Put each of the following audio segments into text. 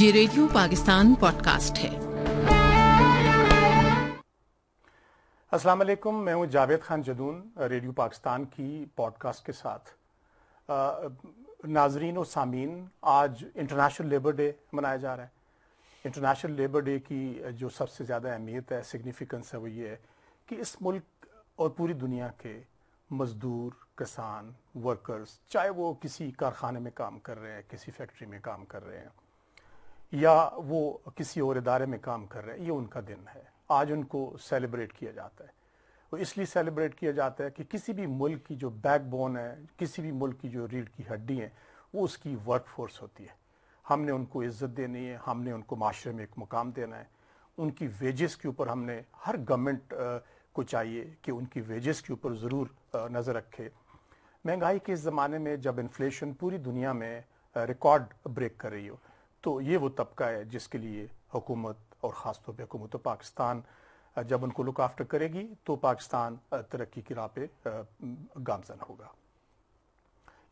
ये radio Pakistan podcast है अस्सलाम वालेकुम मैं हूं जावेद खान जदून रेडियो पाकिस्तान की पॉडकास्ट के साथ आ, नाजरीन और सामीन आज इंटरनेशनल लेबर डे मनाया जा रहा है इंटरनेशनल लेबर डे की जो सबसे ज़्यादा अहमियत है सिग्निफिकेंस है वो ये है कि इस मुल्क और पूरी दुनिया के मज़दूर किसान वर्कर्स चाहे वो किसी कारखाने में काम कर रहे हैं किसी फैक्ट्री में काम कर रहे हैं या वो किसी और इदारे में काम कर रहे हैं ये उनका दिन है आज उनको सेलिब्रेट किया जाता है वो इसलिए सेलिब्रेट किया जाता है कि किसी भी मुल्क की जो बैकबोन है किसी भी मुल्क की जो रीढ़ की हड्डी है वो उसकी वर्क फोर्स होती है हमने उनको इज्जत देनी है हमने उनको माशरे में एक मुकाम देना है उनकी वेजेस के ऊपर हमने हर गवर्नमेंट को चाहिए कि उनकी वेजेस के ऊपर ज़रूर नज़र रखे महंगाई के इस ज़माने में जब इन्फ्लेशन पूरी दुनिया में रिकॉर्ड ब्रेक कर रही हो तो ये वो तबका है जिसके लिए हुकूमत और ख़ासतौर पर हुकूमत तो पाकिस्तान जब उनको लुक आफ्टर करेगी तो पाकिस्तान तरक्की की राह पे गामजन होगा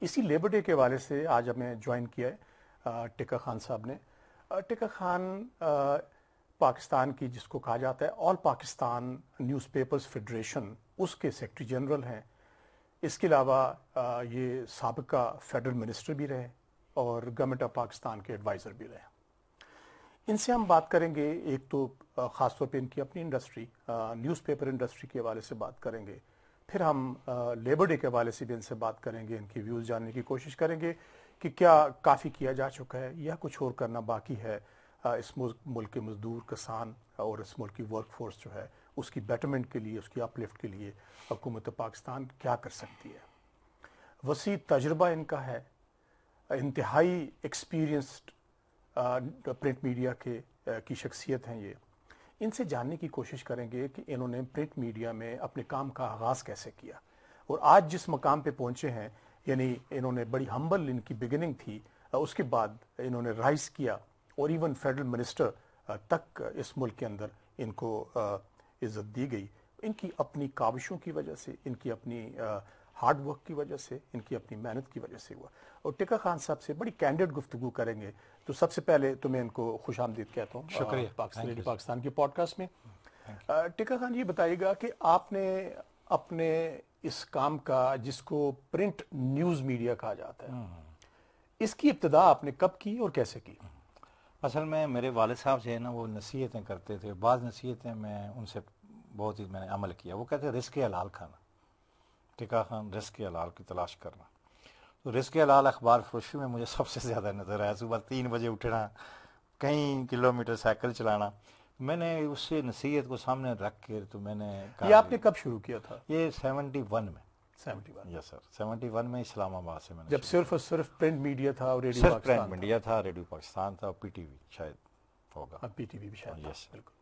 इसी लेबर डे के हवाले से आज हमें ज्वाइन किया है टिका खान साहब ने टिका खान पाकिस्तान की जिसको कहा जाता है ऑल पाकिस्तान न्यूज़पेपर्स फेडरेशन उसके सेक्रटरी जनरल हैं इसके अलावा ये सबका फेडरल मिनिस्टर भी रहे और गवर्नमेंट ऑफ पाकिस्तान के एडवाइज़र भी रहे इनसे हम बात करेंगे एक तो ख़ासतौर पर इनकी अपनी इंडस्ट्री न्यूज़पेपर इंडस्ट्री के हवाले से बात करेंगे फिर हम लेबर डे के हवाले से भी इनसे बात करेंगे इनकी व्यूज़ जानने की कोशिश करेंगे कि क्या काफ़ी किया जा चुका है या कुछ और करना बाकी है इस मुल्क के मजदूर किसान और इस मुल्क की वर्क फोर्स जो है उसकी बेटरमेंट के लिए उसकी अपलिफ्ट के लिए हुकूमत पाकिस्तान क्या कर सकती है वसी तजर्बा इनका है इंतहाई एक्सपीरियंसड प्रिंट मीडिया के की शख्सियत हैं ये इनसे जानने की कोशिश करेंगे कि इन्होंने प्रिंट मीडिया में अपने काम का आगाज़ कैसे किया और आज जिस मकाम पे पहुँचे हैं यानी इन्होंने बड़ी हम्बल इनकी बिगिनिंग थी उसके बाद इन्होंने राइस किया और इवन फेडरल मिनिस्टर तक इस मुल्क के अंदर इनको इज़्ज़त दी गई इनकी अपनी काविशों की वजह से इनकी अपनी हार्ड वर्क की वजह से इनकी अपनी मेहनत की वजह से हुआ और टिका खान साहब से बड़ी कैंडिड गुफ्तु करेंगे तो सबसे पहले तो मैं इनको खुश आमदीद कहता हूँ शुक्रिया पाकिस्तान पाकिस्तान की पॉडकास्ट में टिका खान ये बताइएगा कि आपने अपने इस काम का जिसको प्रिंट न्यूज़ मीडिया कहा जाता है हम्म। इसकी इब्तदा आपने कब की और कैसे की हम्म। असल में मेरे वाल साहब जो है ना वो नसीहतें करते थे बाज़ नसीहतें मैं उनसे बहुत ही मैंने अमल किया वो कहते रिस्क हलाल खाना टिका खान रिस्क हलाल की तलाश करना तो रिस्क हलाल अखबार फरोशी में मुझे सबसे ज़्यादा नज़र आया सुबह तीन बजे उठना कई किलोमीटर साइकिल चलाना मैंने उससे नसीहत को सामने रख के तो मैंने ये आपने कब शुरू किया था ये सेवेंटी वन में seventy one yes sir seventy one में इस्लामाबाद से मैंने जब सिर्फ और सिर्फ प्रिंट मीडिया था और रेडियो सिर्फ प्रिंट मीडिया था रेडियो पाकिस्तान था और वी शायद होगा हाँ, वी भी शायद यस बिल्कुल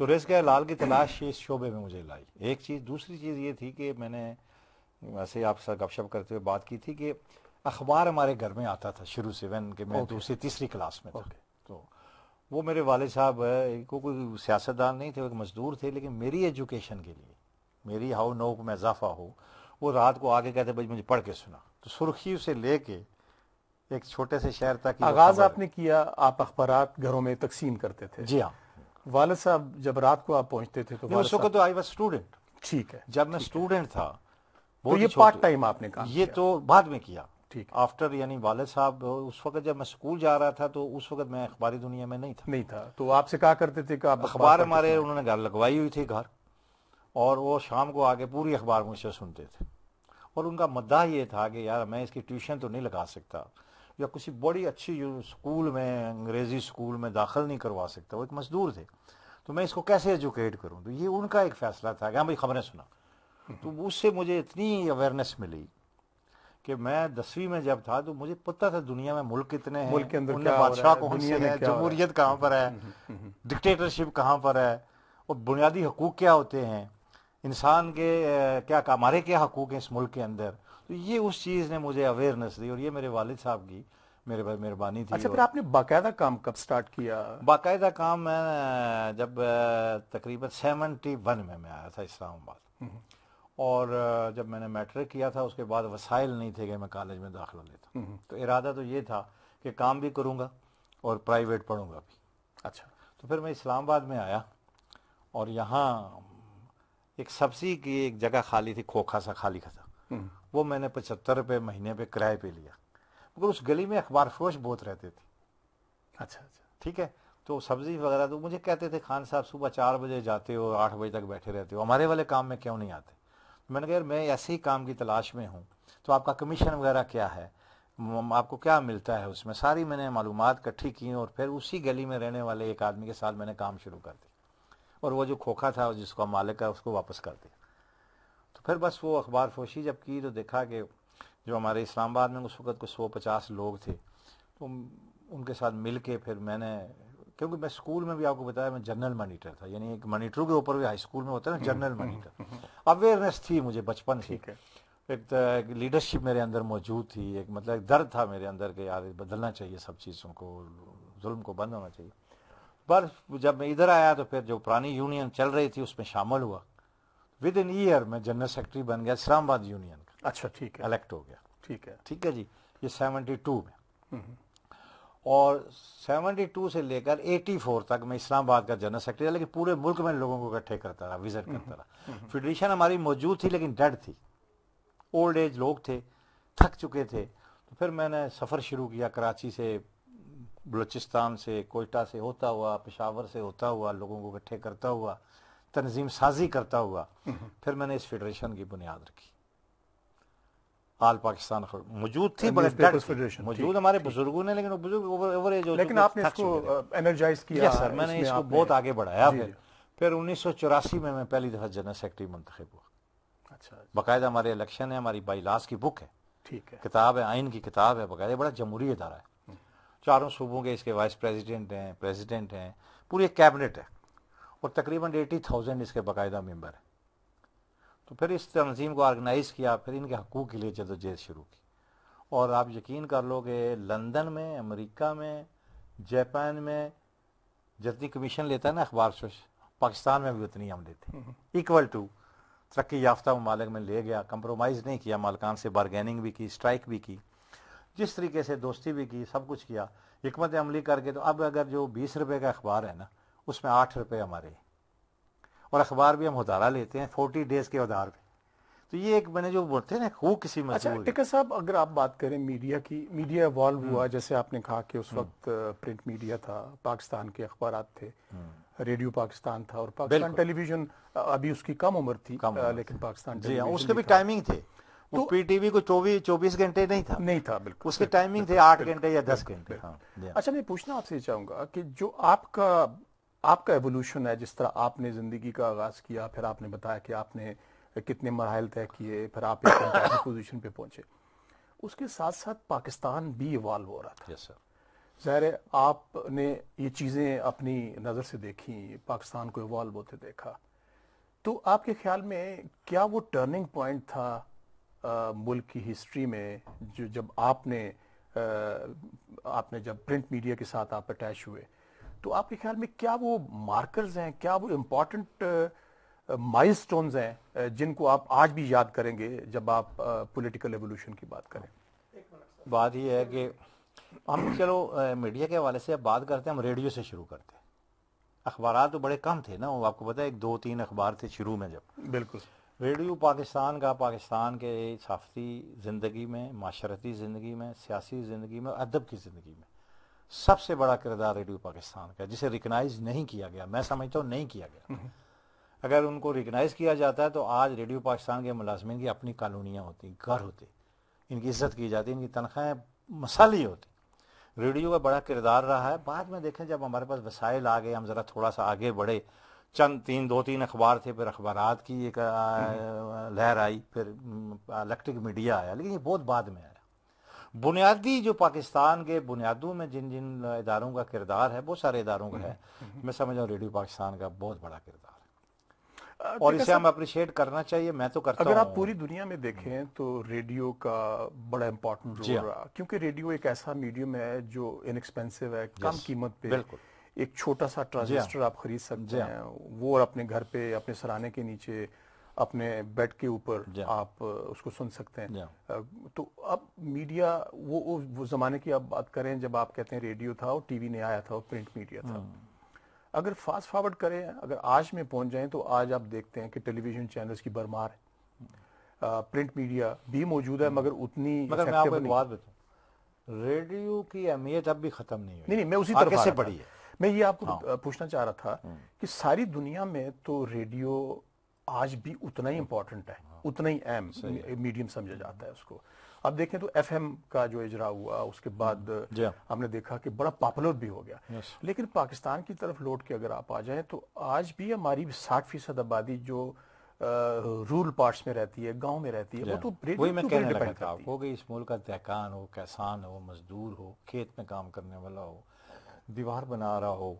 तो रेस गए लाल की तलाश इस शोबे में मुझे लाई एक चीज़ दूसरी चीज़ ये थी कि मैंने वैसे आपसे गपशप करते हुए बात की थी कि अखबार हमारे घर में आता था शुरू से वन के मैं दूसरी तीसरी क्लास में था तो वो मेरे वाले साहब को कोई सियासतदान नहीं थे वो एक मजदूर थे लेकिन मेरी एजुकेशन के लिए मेरी हाउ नो में इजाफा हो वो रात को आके कहते भाई मुझे पढ़ के सुना तो सुर्खी से लेके एक छोटे से शहर तक आगाज आपने किया आप अखबार घरों में तकसीम करते थे जी हाँ वालद साहब जब रात को आप पहुंचते थे तो उस वक्त तो आई वाज स्टूडेंट ठीक है जब मैं स्टूडेंट था तो ये पार्ट टाइम आपने कहा ये तो बाद में किया ठीक आफ्टर यानी वालद साहब उस वक्त जब मैं स्कूल जा रहा था तो उस वक्त मैं अखबारी दुनिया में नहीं था नहीं था तो आपसे कहा करते थे आप अखबार हमारे उन्होंने घर लगवाई हुई थी घर और वो शाम को आके पूरी अखबार मुझसे सुनते थे और उनका मुद्दा ये था कि यार मैं इसकी ट्यूशन तो नहीं लगा सकता या किसी बड़ी अच्छी स्कूल में अंग्रेज़ी स्कूल में दाखिल नहीं करवा सकता वो एक मजदूर थे तो मैं इसको कैसे एजुकेट करूँ तो ये उनका एक फैसला था कि हाँ भाई खबरें सुना तो उससे मुझे इतनी अवेयरनेस मिली कि मैं दसवीं में जब था तो मुझे पता था दुनिया में मुल्क कितने हैं बादशाह कौन से है जमहूरियत कहाँ पर है डिक्टेटरशिप हम्म, हम्म, हम्म, कहाँ पर है और बुनियादी हकूक क्या होते हैं इंसान के क्या हमारे क्या हकूक हैं इस मुल्क के अंदर तो ये उस चीज़ ने मुझे अवेयरनेस दी और ये मेरे वालिद साहब की मेरे पास मेहरबानी थी अच्छा फिर आपने बाकायदा काम कब स्टार्ट किया बाकायदा काम मैं जब तकरीबन सेवेंटी वन में मैं आया था इस्लामाबाद हम्म। और जब मैंने मैट्रिक किया था उसके बाद वसाइल नहीं थे कि मैं कॉलेज में दाखिला लेता हम्म। तो इरादा तो ये था कि काम भी करूँगा और प्राइवेट पढ़ूँगा भी अच्छा तो फिर मैं इस्लामाबाद में आया और यहाँ एक सब्जी की एक जगह खाली थी खोखा सा खाली खा था हम्म। वो मैंने पचहत्तर रुपये महीने पे किराए पे लिया मगर उस गली में अखबार फरोश बहुत रहते थे अच्छा अच्छा ठीक है तो सब्जी वगैरह तो मुझे कहते थे खान साहब सुबह चार बजे जाते हो आठ बजे तक बैठे रहते हो हमारे वाले काम में क्यों नहीं आते तो मैंने कहा मैं ऐसे ही काम की तलाश में हूँ तो आपका कमीशन वगैरह क्या है आपको क्या मिलता है उसमें सारी मैंने मालूम इकट्ठी की और फिर उसी गली में रहने वाले एक आदमी के साथ मैंने काम शुरू कर दिया और वो जो खोखा था जिसका मालिक है उसको वापस कर दिया तो फिर बस वो अखबार फोशी जब की तो देखा कि जो हमारे इस्लामाबाद में उस वक्त कुछ सौ पचास लोग थे तो उनके साथ मिल के फिर मैंने क्योंकि मैं स्कूल में भी आपको बताया मैं जनरल मॉनिटर था यानी एक मॉनिटर के ऊपर भी हाई स्कूल में होता है ना general hmm, monitor awareness hmm, hmm, थी मुझे बचपन से एक, तो एक लीडरशिप मेरे अंदर मौजूद थी एक मतलब एक दर्द था मेरे अंदर कि यार बदलना चाहिए सब चीज़ों को जुल्म को बंद होना चाहिए पर जब मैं इधर आया तो फिर जो पुरानी यूनियन चल रही थी उसमें शामिल हुआ विद इन ईयर में जनरल सेक्रेटरी बन गया इस्लामाबाद यूनियन का अच्छा ठीक है इलेक्ट हो गया ठीक है ठीक है जी ये सेवनटी टू में हम्म। और सेवनटी टू से लेकर एटी फोर तक मैं इस्लामाबाद का जनरल सेक्रेटरी था लेकिन पूरे मुल्क में लोगों को इकट्ठे करता रहा विजिट हम्म, करता रहा फेडरेशन हम्म, हमारी मौजूद थी लेकिन डेड थी ओल्ड एज लोग थे थक चुके थे तो फिर मैंने सफ़र शुरू किया कराची से बलूचिस्तान से कोयटा से होता हुआ पेशावर से होता हुआ लोगों को इकट्ठे करता हुआ तनजीम साजी करता हुआ फिर मैंने इस फेडरेशन की बुनियाद रखी आल पाकिस्तान मौजूद थी मौजूद हमारे बुजुर्गों ने लेकिन बुजुर्ग ओवर एज लेकिन आपने इसको एनर्जाइज किया सर मैंने इसको बहुत आगे बढ़ाया फिर फिर उन्नीस सौ चौरासी में मैं पहली दफ़ा जनरल सेक्रेटरी मंतखब हुआ अच्छा, अच्छा बाकायदा हमारे इलेक्शन है हमारी बाईलास की बुक है ठीक है किताब है आइन की किताब है बाकायदा बड़ा जमहूरी इदारा है हम्म। चारों सूबों के इसके वाइस प्रेसिडेंट हैं प्रेसिडेंट हैं पूरी एक कैबिनेट है और तकरीबन एटी थाउजेंड इसके बाकायदा मेम्बर हैं तो फिर इस तंजीम को ऑर्गेनाइज़ किया फिर इनके हकूक़ के लिए जदोजहद शुरू की और आप यकीन कर लो कि लंदन में अमरीका में जापान में जितनी कमीशन लेता है ना अखबार सोच पाकिस्तान में भी उतनी हम लेते हैं हम्म। इक्वल टू तरक्की याफ्ता ममालिक में ले गया कंप्रोमाइज़ नहीं किया मालकान से बारगेनिंग भी की स्ट्राइक भी की जिस तरीके से दोस्ती भी की सब कुछ किया हमत अमली करके तो अब अगर जो बीस रुपये का अखबार है ना उसमें आठ रुपए हमारे और अखबार भी हम उधारा लेते हैं फोर्टी डेज के उधार पे तो ये एक मैंने जो बोलते हैं ना वो किसी में अच्छा टिकर साहब अगर आप बात करें मीडिया की मीडिया इवॉल्व हुआ जैसे आपने कहा कि उस हम्म। वक्त प्रिंट मीडिया था पाकिस्तान के अखबार थे रेडियो हम्म। पाकिस्तान था और पाकिस्तान टेलीविजन अभी उसकी कम उम्र थी कम आ, लेकिन पाकिस्तान जी हाँ उसके भी टाइमिंग थे तो पीटीवी को चौबीस चौबीस घंटे नहीं था नहीं था बिल्कुल उसके टाइमिंग थे आठ घंटे या दस घंटे हाँ, हाँ। अच्छा मैं पूछना आपसे चाहूंगा कि जो आपका आपका एवोल्यूशन है जिस तरह आपने ज़िंदगी का आगाज़ किया फिर आपने बताया कि आपने कितने मराहल तय किए फिर आप एक पे पहुंचे उसके साथ साथ पाकिस्तान भी इवाल्व हो रहा था yes, ज़ाहिर आपने ये चीज़ें अपनी नज़र से देखी पाकिस्तान को इवॉल्व होते देखा तो आपके ख्याल में क्या वो टर्निंग पॉइंट था आ, मुल्क की हिस्ट्री में जो जब आपने आ, आपने जब प्रिंट मीडिया के साथ आप अटैच हुए तो आपके ख्याल में क्या वो मार्कर्स हैं क्या वो इम्पॉर्टेंट माइलस्टोन्स uh, uh, हैं uh, जिनको आप आज भी याद करेंगे जब आप पॉलिटिकल एवोल्यूशन की बात करें बात यह है कि हम चलो मीडिया के हवाले से बात करते हैं हम रेडियो से शुरू करते हैं अखबार तो बड़े कम थे ना वो आपको पता है एक दो तीन अखबार थे शुरू में जब बिल्कुल रेडियो पाकिस्तान का पाकिस्तान के सहाफ़ती ज़िंदगी में माशरती ज़िंदगी में सियासी ज़िंदगी में अदब की ज़िंदगी में सबसे बड़ा किरदार रेडियो पाकिस्तान का जिसे रिकनाइज नहीं किया गया मैं समझता हूँ नहीं किया गया हम्म। अगर उनको रिकनाइज किया जाता है तो आज रेडियो पाकिस्तान के मुलाजमन की अपनी कॉलोनियाँ होती घर होते इनकी इज्जत की जाती इनकी तनख्वाहें मसाली होती रेडियो का बड़ा किरदार रहा है बाद में देखें जब हमारे पास वसाइल आ गए हम ज़रा थोड़ा सा आगे बढ़े चंद तीन दो तीन अखबार थे फिर अखबार की एक हम्म। लहर आई फिर इलेक्ट्रिक हम्म, मीडिया आया लेकिन ये बहुत बाद में आया बुनियादी जो पाकिस्तान के बुनियादों में जिन जिन इदारों का किरदार है बहुत सारे इदारों का है हम्म। मैं समझ रहा हूँ रेडियो पाकिस्तान का बहुत बड़ा किरदार और इसे हम अप्रिशिएट करना चाहिए मैं तो करता अगर आप पूरी दुनिया में देखें हम्म। तो रेडियो का बड़ा इंपॉर्टेंट रोल हाँ। रहा क्योंकि रेडियो एक ऐसा मीडियम है जो इनएक्सपेंसिव है कम कीमत पे बिल्कुल एक छोटा सा ट्रांजिस्टर हाँ। आप खरीद सकते हाँ। हैं वो और अपने घर पे अपने सराहने के नीचे अपने बेड के ऊपर आप उसको सुन सकते हैं तो अब मीडिया वो वो जमाने की आप बात करें जब आप कहते हैं रेडियो था और टीवी नहीं आया था और प्रिंट मीडिया था hmm. अगर फास्ट फॉरवर्ड करें अगर आज में पहुंच जाएं तो आज आप देखते हैं कि टेलीविजन चैनल्स की भरमार है प्रिंट मीडिया भी मौजूद है hmm. मगर उतनी मगर मैं आपको बात रेडियो की अहमियत अब भी खत्म नहीं हुई नहीं नहीं मैं उसी तरफ से पड़ी है मैं ये आपको हाँ। पूछना चाह रहा था hmm. कि सारी दुनिया में तो रेडियो आज भी उतना ही इम्पोर्टेंट है हाँ। उतना ही अहम मीडियम समझा जाता है उसको अब देखें तो एफएम का जो इजरा हुआ उसके बाद हम्म, हाँ। हमने देखा कि बड़ा पॉपुलर भी हो गया लेकिन पाकिस्तान की तरफ लौट के अगर आप आ जाएं तो आज भी हमारी साठ फीसद आबादी जो रूरल पार्ट्स में रहती है गांव में रहती है वो हाँ। तो वही मैं कहने लगा था आपको इस मुल्क का तहकान हो किसान हो मजदूर हो खेत में काम करने वाला हो दीवार बना रहा हो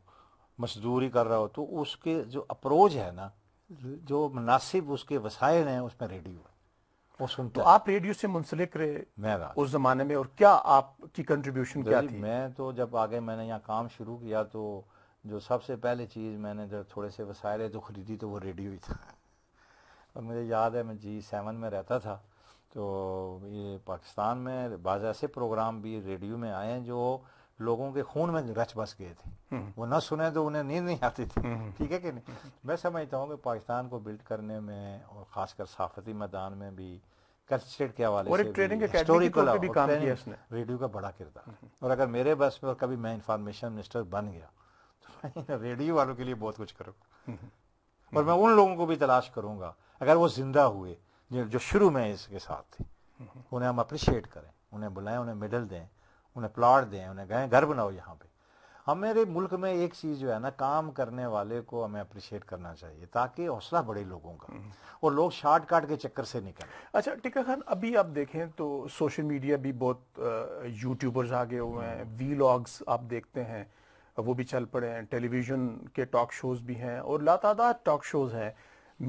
मजदूरी कर रहा हो तो उसके जो अप्रोच है ना जो मुनासिब उसके वसायल हैं उसमें रेडियो है वो सुनता तो आप रेडियो से मुंसलिक रहे मैं उस ज़माने में और क्या आपकी कंट्रीब्यूशन क्या थी मैं तो जब आगे मैंने यहाँ काम शुरू किया तो जो सबसे पहले चीज़ मैंने जब थोड़े से वसायल जो ख़रीदी तो वो रेडियो ही था और मुझे याद है मैं जी सेवन में रहता था तो ये पाकिस्तान में बाज़ ऐसे प्रोग्राम भी रेडियो में आए हैं जो लोगों के खून में रच बस गए थे हम्म। वो न सुने तो उन्हें नींद नहीं आती थी हम्म। ठीक है कि नहीं मैं समझता हूँ कि पाकिस्तान को बिल्ड करने में और खासकर साफती मैदान में भी कल्चरेट के हवाले से ट्रेनिंग हिस्टोरिकल रेडियो का बड़ा किरदार हम्म। और अगर मेरे बस में कभी मैं इंफॉर्मेशन मिनिस्टर बन गया तो रेडियो वालों के लिए बहुत कुछ करूँगा और मैं उन लोगों को भी तलाश करूंगा अगर वो जिंदा हुए जो शुरू में इसके साथ थे उन्हें हम अप्रिशिएट करें उन्हें बुलाएं उन्हें मेडल दें उन्हें प्लाट दें उन्हें गए घर बनाओ यहाँ पे हमारे मुल्क में एक चीज़ जो है ना काम करने वाले को हमें अप्रिशिएट करना चाहिए ताकि हौसला बढ़े लोगों का हम्म। और लोग शॉर्टकट के चक्कर से निकलें अच्छा टिका खान अभी आप देखें तो सोशल मीडिया भी बहुत यूट्यूबर्स आगे हुए हैं वीलॉग्स हम्म। आप देखते हैं वो भी चल पड़े हैं टेलीविज़न के टॉक शोज़ भी हैं और लातादार टॉक शोज़ हैं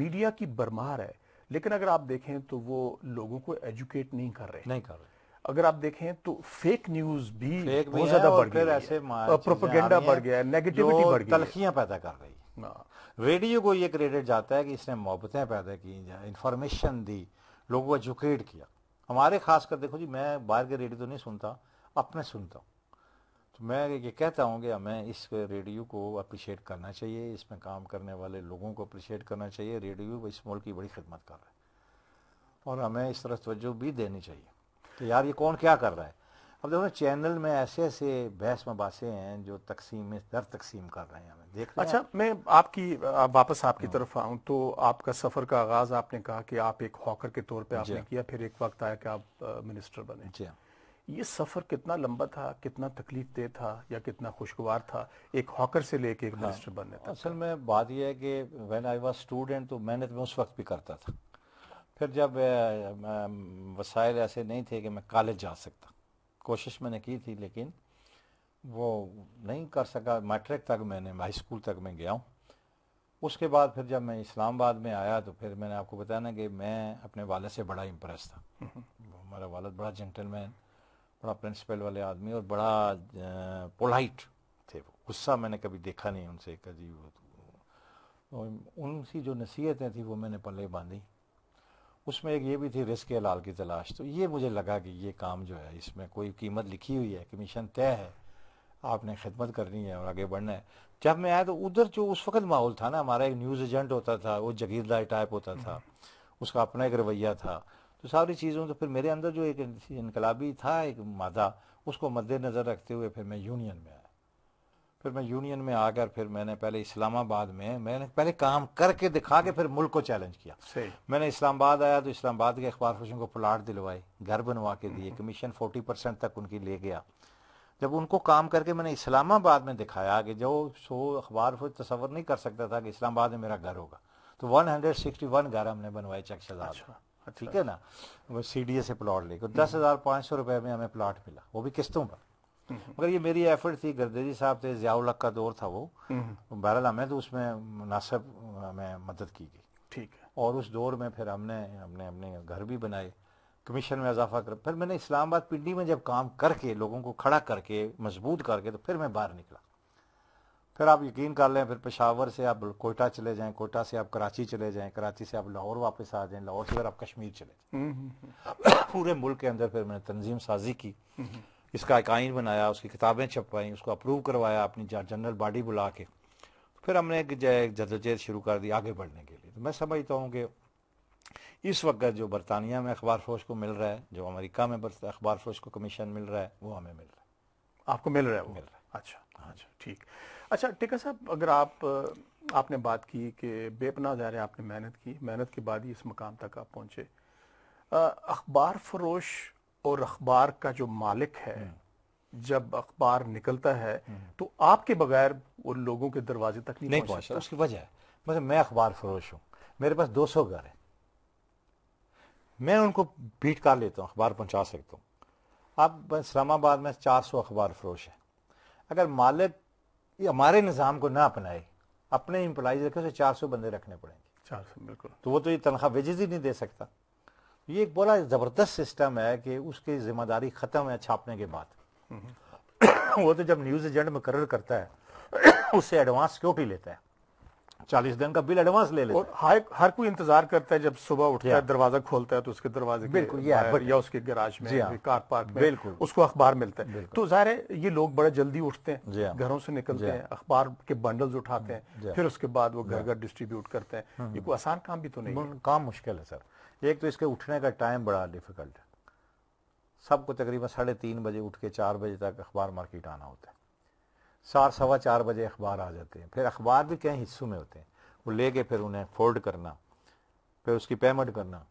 मीडिया की बरमार है लेकिन अगर आप देखें तो वो लोगों को एजुकेट नहीं कर रहे नहीं कर रहे अगर आप देखें तो फेक न्यूज भी फेक बहुत ज्यादा बढ़ गया ऐसे प्रोपोगेंडा बढ़ गया है नेगेटिविटी बढ़ गई तलखियां पैदा कर रही हाँ। रेडियो को ये क्रेडिट जाता है कि इसने मोहब्बतें पैदा की इंफॉर्मेशन दी लोगों को एजुकेट किया हमारे खासकर देखो जी मैं बाहर के रेडियो तो नहीं सुनता अपने सुनता हूँ तो मैं ये कहता हूँ कि हमें इस रेडियो को अप्रिशिएट करना चाहिए इसमें काम करने वाले लोगों को अप्रिशिएट करना चाहिए रेडियो इस मुल्क की बड़ी खिदमत कर रहा है और हमें इस तरह तवज्जो भी देनी चाहिए कि यार ये कौन क्या कर रहा है अब देखो चैनल में ऐसे ऐसे बहस मबासे हैं जो तकसीम दर तकसीम कर रहे हैं हमें देख रहे अच्छा हैं? मैं आपकी आप वापस आपकी हाँ। तरफ आऊं तो आपका सफ़र का आगाज़ आपने कहा कि आप एक हॉकर के तौर पे आपने किया फिर एक वक्त आया कि आप आ, मिनिस्टर बने जी ये सफ़र कितना लंबा था कितना तकलीफ दे था या कितना खुशगवार था एक हॉकर से लेके एक हाँ। मिनिस्टर बनने असल में बात यह है कि वेन आई वॉज स्टूडेंट तो मेहनत मैं उस वक्त भी करता था फिर जब वसाइल ऐसे नहीं थे कि मैं कॉलेज जा सकता कोशिश मैंने की थी लेकिन वो नहीं कर सका मैट्रिक तक मैंने हाई स्कूल तक मैं गया हूँ उसके बाद फिर जब मैं इस्लामाबाद में आया तो फिर मैंने आपको बताया ना कि मैं अपने वाले से बड़ा इम्प्रेस था हमारा हम्म। वालद बड़ा जेंटलमैन बड़ा प्रिंसिपल वाले आदमी और बड़ा पोलाइट थे वो गुस्सा मैंने कभी देखा नहीं उनसे कभी तो, उनकी जो नसीहतें थी वो मैंने पल्ले बांधी उसमें एक ये भी थी रिस्क लाल की तलाश तो ये मुझे लगा कि ये काम जो है इसमें कोई कीमत लिखी हुई है कमीशन तय है आपने खिदमत करनी है और आगे बढ़ना है जब मैं आया तो उधर जो उस वक्त माहौल था ना हमारा एक न्यूज़ एजेंट होता था वो जगीरदार टाइप होता था उसका अपना एक रवैया था तो सारी चीज़ों तो फिर मेरे अंदर जो एक इनकलाबी था एक मादा उसको मद्देनज़र रखते हुए फिर मैं यूनियन में आया फिर मैं यूनियन में आकर फिर मैंने पहले इस्लामाबाद में मैंने पहले काम करके दिखा के फिर मुल्क को चैलेंज किया मैंने इस्लामाबाद आया तो इस्लामाबाद के अखबार फरोशों को प्लाट दिलवाए घर बनवा के दिए कमीशन फोर्टी परसेंट तक उनकी ले गया जब उनको काम करके मैंने इस्लामाबाद में दिखाया कि जो सो अखबार फरोश तस्वर नहीं कर सकता था कि इस्लामाबाद में मेरा घर होगा तो वन हंड्रेड सिक्सटी वन घर हमने बनवाए चक शहजाद अच्छा, अच्छा। ठीक है ना वो सी डी ए से प्लाट लेकर दस हज़ार पाँच सौ रुपये में हमें प्लाट मिला वो भी किस्तों पर हम्म। मगर ये मेरी एफर्ट थी गर्देजी साहब थे जियाउलक का दौर था वो हम्म। बहरहाल हमें तो उसमें मुनासब हमें मदद की गई ठीक है और उस दौर में फिर हमने हमने अपने घर भी बनाए कमीशन में इजाफा कर फिर मैंने इस्लामाबाद पिंडी में जब काम करके लोगों को खड़ा करके मजबूत करके तो फिर मैं बाहर निकला फिर आप यकीन कर लें फिर पेशावर से आप कोयटा चले जाएं कोयटा से आप कराची चले जाएं कराची से आप लाहौर वापस आ जाएं लाहौर से फिर आप कश्मीर चले जाएं हम्म, पूरे मुल्क के अंदर फिर मैंने तंजीम साजी की इसका आइन बनाया उसकी किताबें छपवाई उसको अप्रूव करवाया अपनी जनरल बॉडी बुला के फिर हमने एक जदोजहद शुरू कर दी आगे बढ़ने के लिए तो मैं समझता हूँ कि इस वक्त जो बरतानिया में अखबार फौज को मिल रहा है जो अमेरिका में अखबार फौज को कमीशन मिल रहा है वो हमें मिल रहा है आपको मिल रहा है वो मिल रहा है अच्छा अच्छा ठीक अच्छा टिका साहब अगर आप आपने बात की कि बेपना ज़ाहिर आपने मेहनत की मेहनत के बाद ही इस मकाम तक आप पहुँचे अखबार फरोश और अखबार का जो मालिक है हम्म। जब अखबार निकलता है हम्म। तो आपके बगैर वो लोगों के दरवाजे तक नहीं, नहीं सकता उसकी वजह मतलब मैं अखबार फरोश हूं मेरे पास 200 घर है मैं उनको बीट कर लेता हूं अखबार पहुंचा सकता हूँ अब इस्लामाबाद में 400 अखबार फरोश है अगर मालिक हमारे निज़ाम को ना अपनाए अपने इम्प्लाईज रखे उसे 400 बंदे रखने पड़ेंगे सौ बिल्कुल तो वो तो ये तनख्वाह वेजेज ही नहीं दे सकता ये एक बड़ा ज़बरदस्त सिस्टम है कि उसकी जिम्मेदारी ख़त्म है छापने के बाद हम्म। वो तो जब न्यूज़ एजेंट मुकर करता है उससे एडवांस भी लेता है चालीस दिन का बिल एडवांस ले लेता और हर कोई इंतजार करता है जब सुबह उठता है दरवाजा खोलता है तो उसके दरवाजे बिल्कुल या उसके गैराज में कार हाँ। पार्क में बिल्कुल उसको अखबार मिलता है तो जाहिर है ये लोग बड़ा जल्दी उठते हैं हाँ। घरों से निकलते हैं हाँ। अखबार के बंडल्स उठाते हैं फिर उसके बाद वो घर घर डिस्ट्रीब्यूट करते हैं हम्म। ये कोई आसान काम भी तो नहीं काम मुश्किल है सर एक तो इसके उठने का टाइम बड़ा डिफ़िकल्ट है सबको तकरीबन साढ़े तीन बजे उठ के चार बजे तक अखबार मार्केट आना होता है सार सवा चार बजे अखबार आ जाते हैं फिर अखबार भी कई हिस्सों में होते हैं वो ले के फिर उन्हें फोल्ड करना फिर उसकी पेमेंट करना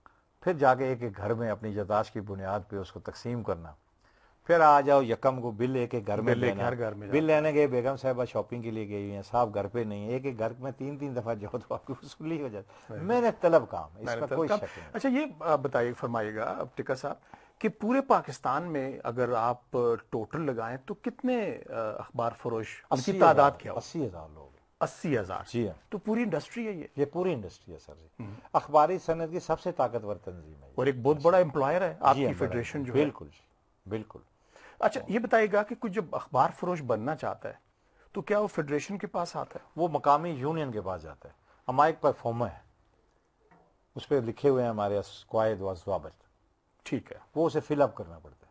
फिर जाके एक एक घर में अपनी जदाश की बुनियाद पर उसको तकसीम करना फिर आ जाओ यकम को बिल लेके घर में लेना घर में बिल लेने गए बेगम साहबा शॉपिंग के लिए गई हुई है साहब घर पे नहीं है एक एक घर में तीन तीन दफा जाओ तो आपकी वसूली हो जाती है मैंने तलब काम इसका कोई शक नहीं अच्छा ये आप बताइए फरमाइएगा अब टिका साहब कि पूरे पाकिस्तान में अगर आप टोटल लगाएं तो कितने अखबार फरोश की तादाद क्या अस्सी हजार लोग अस्सी हजार जी हाँ तो पूरी इंडस्ट्री है ये ये पूरी इंडस्ट्री है सर जी हम्म। अखबारी सनत की सबसे ताकतवर तंजीम है और एक बहुत अच्छा। बड़ा एम्प्लॉयर है आपकी फेडरेशन हाँ, जो बिल्कुल जी बिल्कुल अच्छा ये बताइएगा कि कुछ जब अखबार फरोश बनना चाहता है तो क्या वो फेडरेशन के पास आता है वो मकामी यूनियन के पास जाता है हमारा एक परफॉर्मर है उस पर लिखे हुए हैं हमारे स्क्वायद वाबत ठीक है वो उसे फिलअप करना पड़ता है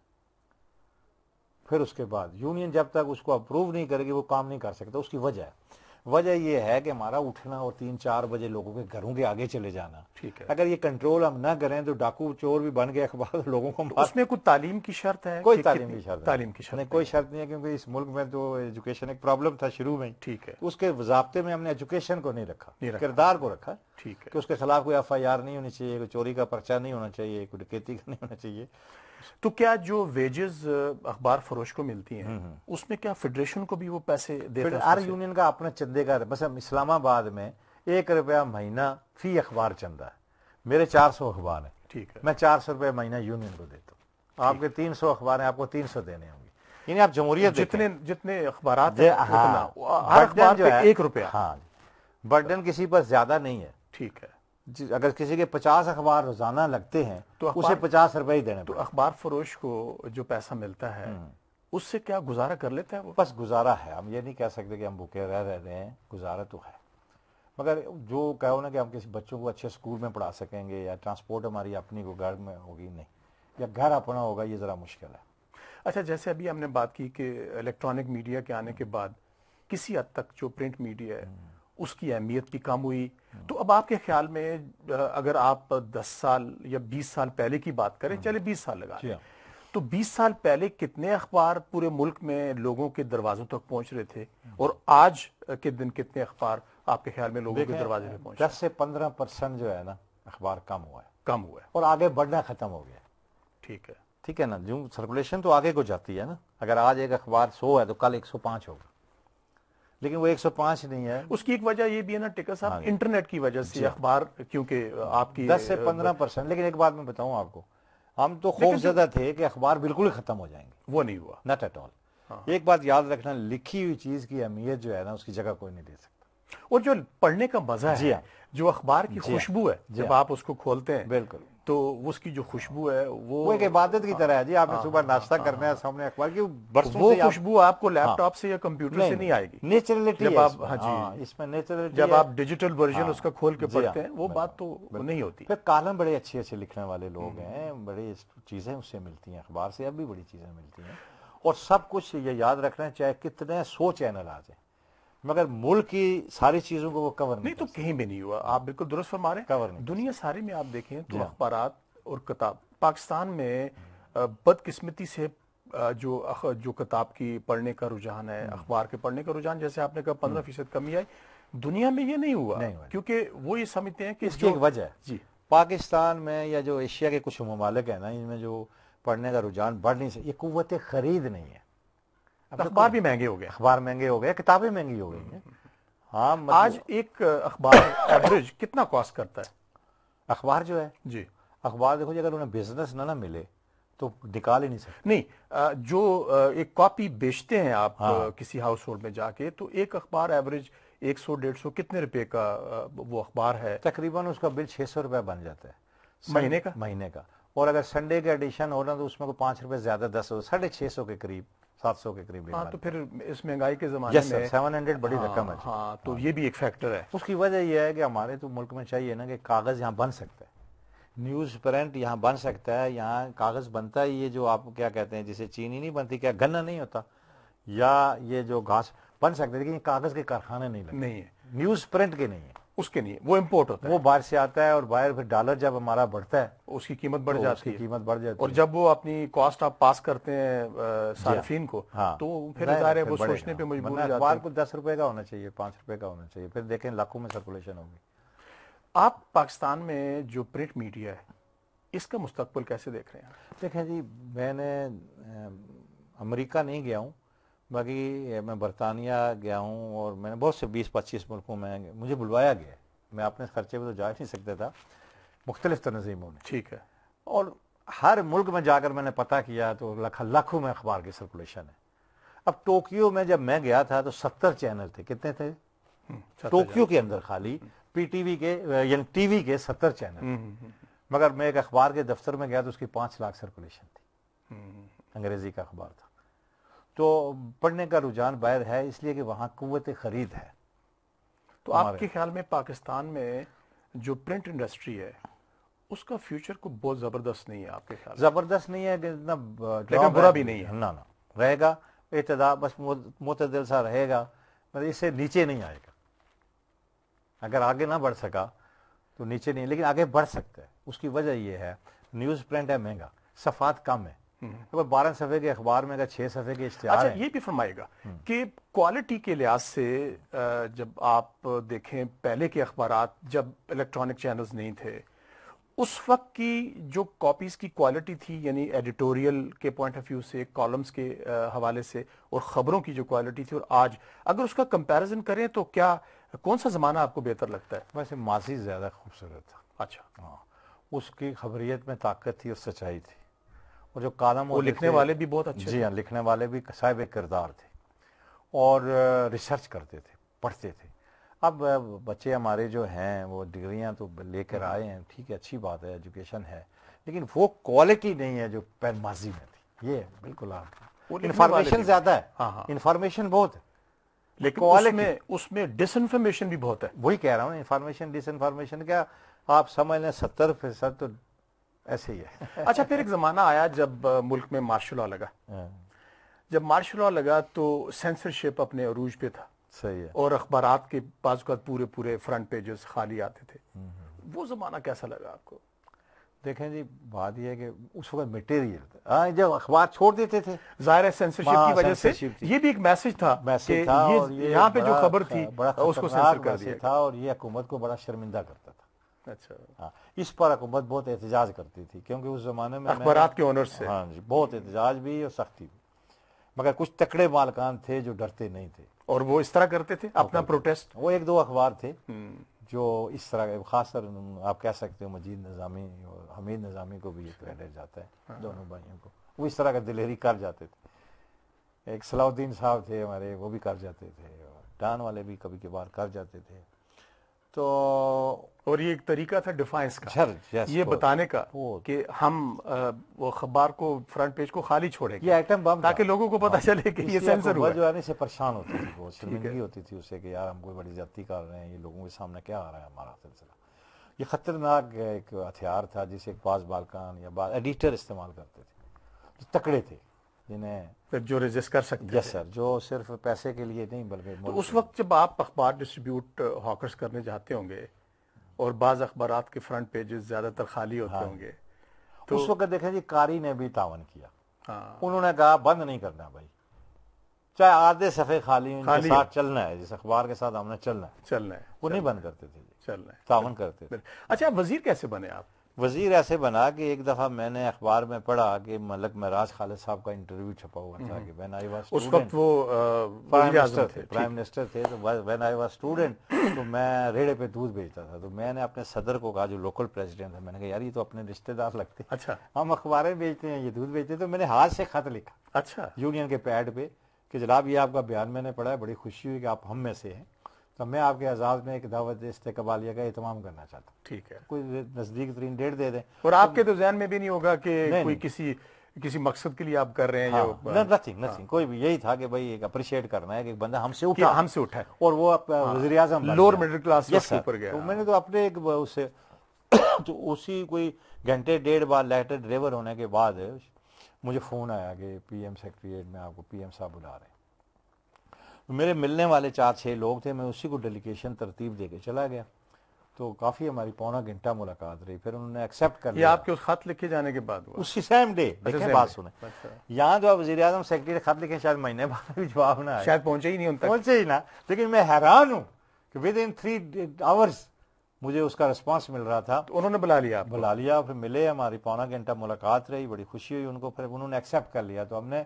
फिर उसके बाद यूनियन जब तक उसको अप्रूव नहीं करेगी वो काम नहीं कर सकता उसकी वजह है वजह यह है कि हमारा उठना और तीन चार बजे लोगों के घरों के आगे चले जाना ठीक है अगर ये कंट्रोल हम ना करें तो डाकू चोर भी बन गए अखबार लोगों को उसमें कुछ तालीम की शर्त है कोई तालीम की शर्त तालीम की शर्त कोई शर्त नहीं है क्योंकि इस मुल्क में तो एजुकेशन एक प्रॉब्लम था शुरू में ठीक है उसके जबते में हमने एजुकेशन को नहीं रखा किरदार को रखा ठीक है कि उसके खिलाफ कोई एफ आई आर नहीं होनी चाहिए कोई चोरी का पर्चा नहीं होना चाहिए कोई डकेती का नहीं होना चाहिए तो क्या जो वेजेस अखबार फरोश को मिलती हैं हम्म, हम्म। उसमें क्या फेडरेशन को भी वो पैसे देते हर यूनियन का अपना चंदे का बस हम इस्लामाबाद में एक रुपया महीना फी अखबार चंदा है मेरे चार सौ अखबार हैं ठीक है मैं चार सौ रुपये महीना यूनियन को देता हूँ आपके तीन सौ अखबार हैं आपको तीन सौ देने होंगे यानी आप जमहूरियत जितने जितने अखबार हाँ। हर अखबार एक रुपया हाँ बर्डन किसी पर ज्यादा नहीं है ठीक है अगर किसी के पचास अखबार रोजाना लगते हैं तो उसे पचास रुपए ही देने तो अखबार फरोश को जो पैसा मिलता है हम्म। उससे क्या गुजारा कर लेते हैं वो बस गुजारा है हम ये नहीं कह सकते कि हम भूखे रह रह रहे हैं गुजारा तो है मगर जो कहो ना कि हम किसी बच्चों को अच्छे स्कूल में पढ़ा सकेंगे या ट्रांसपोर्ट हमारी अपनी को घर में होगी नहीं या घर अपना होगा ये ज़रा मुश्किल है अच्छा जैसे अभी हमने बात की कि इलेक्ट्रॉनिक मीडिया के आने के बाद किसी हद तक जो प्रिंट मीडिया है हम्म। उसकी अहमियत भी कम हुई तो अब आपके ख्याल में अगर आप 10 साल या 20 साल पहले की बात करें हम्म। चले 20 साल लगा हाँ। तो 20 साल पहले कितने अखबार पूरे मुल्क में लोगों के दरवाजों तक पहुंच रहे थे हम्म। और आज के दिन कितने अखबार आपके ख्याल में लोगों के दरवाजे में पहुंच दस से पंद्रह परसेंट जो है ना अखबार कम हुआ है कम हुआ है और आगे बढ़ना खत्म हो गया ठीक है ठीक है ना जो सर्कुलेशन तो आगे को जाती है ना अगर आज एक अखबार सो है तो कल एक सौ पांच होगा लेकिन वो 105 नहीं है उसकी एक वजह ये भी है ना टिकर साहब हाँ, इंटरनेट की वजह से अखबार क्योंकि आपकी 10 से 15 परसेंट लेकिन एक बात मैं बताऊं आपको हम तो ज्यादा थे कि अखबार बिल्कुल ही खत्म हो जाएंगे वो नहीं हुआ नॉट एट ऑल एक बात याद रखना लिखी हुई चीज की अहमियत जो है ना उसकी जगह कोई नहीं दे सकता और जो पढ़ने का मजा है हाँ। जो अखबार की हाँ। खुशबू है जब हाँ। आप उसको खोलते हैं बिल्कुल तो उसकी जो खुशबू है वो वो एक इबादत की तरह है जी आपने हाँ, सुबह हाँ, नाश्ता हाँ, करना है सामने अखबार की वो खुशबू आपको लैपटॉप से या कंप्यूटर से नहीं आएगी नेचुरलिटी जब आप हाँ जी इसमें नेचुरलिटी जब आप डिजिटल वर्जन उसका खोल के पढ़ते हैं वो बात तो नहीं होती फिर कालम बड़े अच्छे अच्छे लिखने वाले लोग हम्म। हैं बड़ी चीज़ें उससे मिलती हैं अखबार से अब भी बड़ी चीज़ें मिलती हैं और सब कुछ ये याद रखना चाहे कितने सो चैनल आ जाए मगर मुल्क की सारी चीजों को वो कवर नहीं तो कहीं भी नहीं हुआ आप बिल्कुल दुरुस्त फरमा रहे कवर नहीं दुनिया सारी में आप देखें तो अखबार और किताब पाकिस्तान में hmm. बदकिस्मती से जो जो किताब की पढ़ने का रुझान है hmm. अखबार के पढ़ने का रुझान जैसे आपने कहा पंद्रह hmm. फीसद कमी आई दुनिया में ये नहीं हुआ, क्योंकि वो ये समझते हैं कि इसकी एक वजह जी पाकिस्तान में या जो एशिया के कुछ ममालिक है ना इनमें जो पढ़ने का रुझान बढ़ नहीं सकता ये कुत खरीद नहीं है अखबार भी महंगे हो गए अखबार महंगे हो गए किताबें महंगी हो गई हैं हाँ मतलब आज एक अखबार एवरेज कितना कॉस्ट करता है अखबार जो है जी अखबार देखो जी अगर उन्हें बिजनेस ना ना मिले तो निकाल ही नहीं सकते नहीं जो एक कॉपी बेचते हैं आप हाँ। किसी हाउस होल्ड में जाके तो एक अखबार एवरेज एक सौ डेढ़ सौ कितने रुपए का वो अखबार है तकरीबन उसका बिल छह सौ रुपया बन जाता है महीने का महीने का और अगर संडे का एडिशन हो ना तो उसमें को पाँच रुपये ज़्यादा दस हो साढ़े छह सौ के करीब सात सौ के करीब हाँ तो फिर इस महंगाई के जमाने yes, में सेवन हंड्रेड बड़ी हाँ, रकम है हाँ तो हाँ, ये भी एक फैक्टर है उसकी वजह यह है कि हमारे तो मुल्क में चाहिए ना कि कागज़ यहाँ बन सकता है न्यूज़ प्रिंट यहाँ बन सकता है यहाँ कागज़ बनता है ये जो आप क्या कहते हैं जिसे चीनी नहीं बनती क्या गन्ना नहीं होता या ये जो घास बन सकता लेकिन कागज़ के कारखाने नहीं लगे नहीं है न्यूज़ प्रिंट के नहीं है उसके लिए वो इम्पोर्ट होता है वो बाहर से आता है और बाहर फिर डॉलर जब हमारा बढ़ता है उसकी कीमत बढ़ तो जाती है कीमत बढ़ जाती है और जब वो अपनी कॉस्ट आप पास करते हैं सार्फिन को हाँ, तो फिर है वो सोचने पे मजबूर मतलब अखबार को दस रुपए का होना चाहिए पांच रुपए का होना चाहिए फिर देखें लाखों में सर्कुलेशन होगी आप पाकिस्तान में जो प्रिंट मीडिया है इसका मुस्तकबिल कैसे देख रहे हैं देखें जी मैंने अमरीका नहीं गया हूँ बाकी मैं बरतानिया गया हूँ और मैंने बहुत से बीस पच्चीस मुल्कों में मुझे बुलवाया गया मैं अपने खर्चे पर तो जा नहीं सकता था मुख्तलिफ तनजीमों तो ने ठीक है और हर मुल्क में जाकर मैंने पता किया तो लख लाखों में अखबार की सर्कुलेशन है अब टोक्यो में जब मैं गया था तो सत्तर चैनल थे कितने थे हम्म, टोक्यो के अंदर खाली पीटीवी के यानी टीवी के सत्तर चैनल हम्म, हम्म, मगर मैं एक अखबार के दफ्तर में गया तो उसकी पाँच लाख सर्कुलेशन थी अंग्रेजी का अखबार था तो पढ़ने का रुझान बाहर है इसलिए कि वहाँ कुत खरीद है तो आपके ख्याल में पाकिस्तान में जो प्रिंट इंडस्ट्री है उसका फ्यूचर को बहुत ज़बरदस्त नहीं है आपके ख्याल ज़बरदस्त नहीं है इतना लेकिन बुरा भी नहीं है ना ना रहेगा इतदा बस मतदल सा रहेगा मतलब इससे नीचे नहीं आएगा अगर आगे ना बढ़ सका तो नीचे नहीं लेकिन आगे बढ़ सकता है उसकी वजह यह है न्यूज़ प्रिंट है महंगा सफ़ात कम है अगर तो बारह सफ़े के अखबार में अगर छः सफ़े के इश्ते अच्छा ये भी फरमाएगा कि क्वालिटी के लिहाज से जब आप देखें पहले के अखबार जब इलेक्ट्रॉनिक चैनल्स नहीं थे उस वक्त की जो कॉपीज़ की क्वालिटी थी यानी एडिटोरियल के पॉइंट ऑफ व्यू से कॉलम्स के हवाले से और ख़बरों की जो क्वालिटी थी और आज अगर उसका कंपैरिजन करें तो क्या कौन सा ज़माना आपको बेहतर लगता है वैसे माजी ज़्यादा खूबसूरत था अच्छा हाँ उसकी खबरियत में ताकत थी और सच्चाई थी और जो कालम वो लिखने वाले भी बहुत अच्छे जी हाँ लिखने वाले भी साहिब किरदार थे और रिसर्च करते थे पढ़ते थे अब बच्चे हमारे जो हैं वो डिग्रियां तो लेकर आए हैं ठीक है अच्छी बात है एजुकेशन है लेकिन वो क्वालिटी नहीं है जो माजी में थी ये बिल्कुल आप इन्फॉर्मेशन ज्यादा है इन्फॉर्मेशन हाँ, हाँ। बहुत है लेकिन उसमें उसमें डिसइंफॉर्मेशन भी बहुत है वही कह रहा हूँ इन्फॉर्मेशन डिसइंफॉर्मेशन क्या आप समझ लें सत्तर फीसद तो ऐसे ही है अच्छा फिर एक ज़माना आया जब मुल्क में मार्शल लॉ लगा हाँ। जब मार्शल लॉ लगा तो सेंसरशिप अपने अरूज पे था सही है और अखबार के पास पूरे पूरे फ्रंट पेजेस खाली आते थे हम्म। वो ज़माना कैसा लगा आपको देखें जी बात यह है कि उस वक्त मटेरियल हाँ, जब अखबार छोड़ देते थे जाहिर है सेंसरशिप की हाँ, वजह से ये भी एक मैसेज था मैसेज था यहाँ पे जो खबर थी उसको सेंसर कर दिया था और ये हुकूमत को बड़ा शर्मिंदा करता था अच्छा हाँ, इस पर हुकूमत बहुत एहतजाज करती थी क्योंकि उस ज़माने में अखबारात के ओनर से हाँ जी बहुत एहतजाज भी और सख्ती भी मगर कुछ तकड़े मालकान थे जो डरते नहीं थे और वो इस तरह करते थे अपना प्रोटेस्ट वो एक दो अखबार थे हम्म। जो इस तरह खासकर आप कह सकते हो मजीद निजामी और हमीद निजामी को भी ये क्रेडिट जाता है हाँ। दोनों भाइयों को वो इस तरह का दिलेरी कर जाते थे एक सलाउद्दीन साहब थे हमारे वो भी कर जाते थे और डान वाले भी कभी कभार कर जाते थे तो और ये एक तरीका था डिफाइंस का जर, yes, ये बताने का कि हम आ, वो अखबार को फ्रंट पेज को खाली छोड़ेंगे ये आइटम बम ताकि लोगों को पता हाँ। चले कि ये सेंसर हुआ जो आने से परेशान होती थी वो शर्मिंदगी होती थी उसे कि यार हम कोई बड़ी ज्यादती कर रहे हैं ये लोगों के सामने क्या आ रहा है हमारा सिलसिला ये खतरनाक एक हथियार था जिसे एक बाज बालकान या बाज एडिटर इस्तेमाल करते थे जो तकड़े थे जिन्हें फिर जो रजिस्ट कर सकते यस सर जो सिर्फ पैसे के लिए नहीं बल्कि तो उस वक्त जब आप अखबार डिस्ट्रीब्यूट हॉकर्स uh, करने जाते होंगे और बाज़ अखबार के फ्रंट पेजेस ज़्यादातर खाली होते हाँ। होंगे तो उस वक्त देखें जी कारी ने भी तावन किया हाँ। उन्होंने कहा बंद नहीं करना भाई चाहे आधे सफ़े खाली, खाली साथ चलना है जिस अखबार के साथ हमने चलना है चलना है वो नहीं बंद करते थे चलना है तावन करते थे अच्छा वजीर कैसे बने आप वजीर ऐसे बना कि एक दफ़ा मैंने अखबार में पढ़ा कि मलक महराज खालिद साहब का इंटरव्यू छपा हुआ था हम्म। कि व्हेन आई वाज उस वो प्राइम मिनिस्टर थे प्राइम मिनिस्टर थे तो व्हेन आई वाज स्टूडेंट तो मैं रेड़े पे दूध बेचता था तो मैंने अपने सदर को कहा जो लोकल प्रेसिडेंट है मैंने कहा यार ये तो अपने रिश्तेदार लगते अच्छा हम अखबारें बेचते हैं ये दूध बेचते तो मैंने हाथ से खत लिखा अच्छा यूनियन के पैड पे कि जनाब ये आपका बयान मैंने पढ़ा है बड़ी खुशी हुई कि आप हम में से हैं तो मैं आपके आज़ाद में एक दावत इस्तेकबालिया का इतमाम करना चाहता हूँ ठीक है कोई नज़दीक तरीन डेट दे दें और आपके तो जहन में भी नहीं होगा कि कोई किसी किसी मकसद के लिए आप कर रहे हैं हाँ, नथिंग हाँ। नथिंग कोई भी यही था कि भाई एक अप्रिशिएट करना है कि बंदा हमसे उठा हमसे उठा और वो वजी अजम लोअर मिडिल क्लास ऊपर गया तो मैंने तो अपने एक उससे तो उसी कोई घंटे डेढ़ बार लेटर ड्राइवर होने के बाद मुझे फ़ोन आया कि पीएम सेक्रेटरीट में आपको पीएम साहब बुला रहे हैं तो मेरे मिलने वाले चार छः लोग थे मैं उसी को डेलीकेशन तरतीब दे के चला गया तो काफ़ी हमारी पौना घंटा मुलाकात रही फिर उन्होंने एक्सेप्ट कर लिया आपके उस खत लिखे जाने के बाद उसी सेम डे अच्छा, देखें बात सुने अच्छा। यहाँ जो वजी अजम सेक्रेटरी खत लिखे शायद महीने बाद भी जवाब ना शायद पहुंचे ही नहीं उनका पहुंचे ही ना लेकिन मैं हैरान हूँ कि विद इन थ्री आवर्स मुझे उसका रिस्पांस मिल रहा था तो उन्होंने बुला लिया बुला लिया फिर मिले हमारी पौना घंटा मुलाकात रही बड़ी खुशी हुई उनको फिर उन्होंने एक्सेप्ट कर लिया तो हमने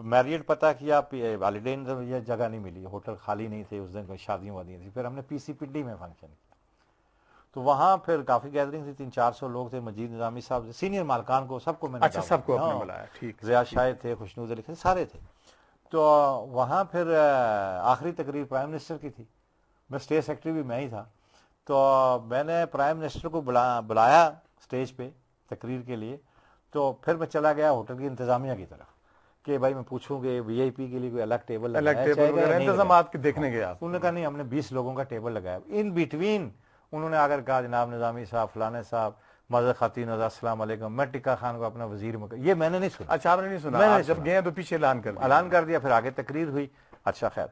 मैरियट पता किया वालदेन ये जगह नहीं मिली होटल खाली नहीं थे उस दिन कोई शादी वादियाँ थी फिर हमने पी सी में फंक्शन किया तो वहाँ फिर काफ़ी गैदरिंग थी तीन चार सौ लोग थे मजीद निजामी साहब सीनियर मालकान को सबको मैंने अच्छा सबको हाँ, बुलाया ठीक जया शाह थे खुशनूज अली थे सारे थे तो वहाँ फिर आखिरी तकरीर प्राइम मिनिस्टर की थी मैं स्टेट सेक्रेटरी भी मैं ही था तो मैंने प्राइम मिनिस्टर को बुला बुलाया स्टेज पे तकरीर के लिए तो फिर मैं चला गया होटल की इंतज़ामिया की तरफ कि भाई मैं पूछूंगे वीआईपी के लिए कोई अलग टेबल अलग टेबल इंतजाम आपके देखने गया आप उन्होंने कहा नहीं हमने बीस लोगों का टेबल लगाया इन बिटवीन उन्होंने आगे कहा जनाब निज़ामी साहब फलाने साहब मजर खातिन असलम मैं टिक्का खान को अपना वजीर में ये मैंने नहीं सुना अच्छा आपने नहीं सुना मैंने जब गए तो पीछे ऐलान कर ऐलान कर दिया फिर आगे तकरीर हुई अच्छा खैर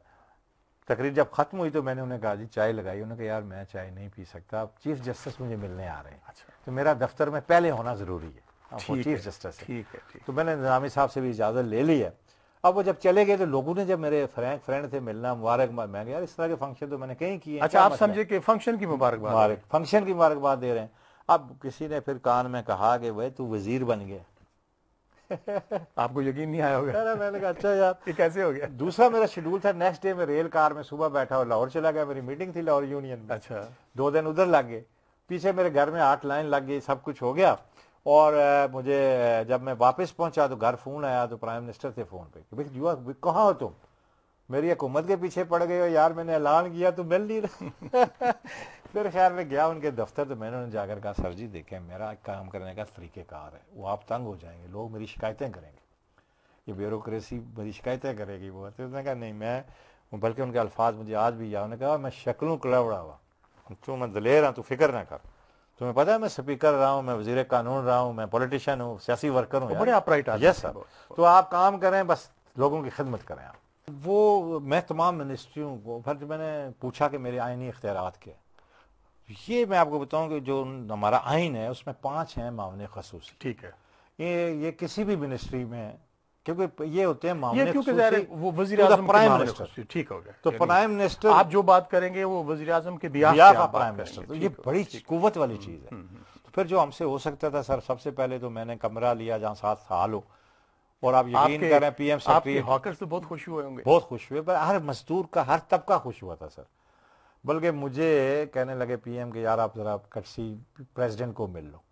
तकरीर जब खत्म हुई तो मैंने उन्हें कहा जी चाय लगाई उन्होंने कहा यार मैं चाय नहीं पी सकता आप चीफ जस्टिस मुझे मिलने आ रहे हैं अच्छा तो मेरा दफ्तर में पहले होना ज़रूरी है हाँ, चीफ जस्टिस ठीक है तो मैंने निजामी साहब से भी इजाज़त ले ली है अब वो जब चले गए तो लोगों ने जब मेरे फ्रेंक फ्रेंड थे मिलना मुबारक मैं यार इस तरह के फंक्शन तो मैंने कहीं किए अच्छा आप समझे कि फंक्शन की मुबारकबाद मुबारक फंक्शन की मुबारकबाद दे रहे हैं अब किसी ने फिर कान में कहा कि भाई तू वजीर बन गया आपको यकीन नहीं आया होगा अरे मैंने कहा अच्छा यार ये कैसे हो गया दूसरा मेरा शेड्यूल था नेक्स्ट डे में रेल कार में सुबह बैठा हुआ लाहौर चला गया मेरी मीटिंग थी लाहौर यूनियन में अच्छा दो दिन उधर लग गए पीछे मेरे घर में आठ लाइन लग गई सब कुछ हो गया और मुझे जब मैं वापस पहुंचा तो घर फ़ोन आया तो प्राइम मिनिस्टर थे फ़ोन पे कि भाई युवा कहाँ हो तुम मेरी हुकूमत के पीछे पड़ गए हो यार मैंने ऐलान किया तो मिल नहीं रहा फिर खैर मैं गया उनके दफ्तर तो मैंने उन्हें जाकर कहा सर जी देखें मेरा काम करने का तरीक़ेकार है वो आप तंग हो जाएंगे लोग मेरी शिकायतें करेंगे ये ब्यूरोक्रेसी मेरी शिकायतें करेगी वो तो उसने कहा नहीं मैं बल्कि उनके अल्फाज मुझे आज भी याद उन्होंने कहा मैं शक्लों कड़ा हुआ तू मैं दलेर हूँ तू फिक्र ना कर तुम्हें पता है मैं स्पीकर रहा हूँ मैं वजीर कानून रहा हूँ मैं पॉलिटिशियन हूँ सियासी वर्कर हूँ बड़े आप राइट यस सर तो आप काम करें बस लोगों की खिदमत करें आप वो मैं तमाम मिनिस्ट्रियों को फिर मैंने पूछा कि मेरे आइनी इख्तियार के ये मैं आपको बताऊं कि जो हमारा आइन है उसमें पांच हैं मामले खसूस ठीक है ये ये किसी भी मिनिस्ट्री में क्योंकि ये होते हैं मामले ये क्योंकि वो वजीर आजम प्राइम मिनिस्टर ठीक हो गया तो प्राइम मिनिस्टर आप जो बात करेंगे वो वजीर आजम के बिहार प्राइम मिनिस्टर ये बड़ी कुवत वाली हम्म, चीज़ है हम्म, हम्म। तो फिर जो हमसे हो सकता था सर सबसे पहले तो मैंने कमरा लिया जहाँ साथ साल हो और आप यकीन कर रहे हैं पीएम आपके हॉकर्स तो बहुत खुश हुए होंगे बहुत खुश हुए पर हर मजदूर का हर तबका खुश हुआ था सर बल्कि मुझे कहने लगे पीएम के यार आप जरा कटसी प्रेसिडेंट को मिल लो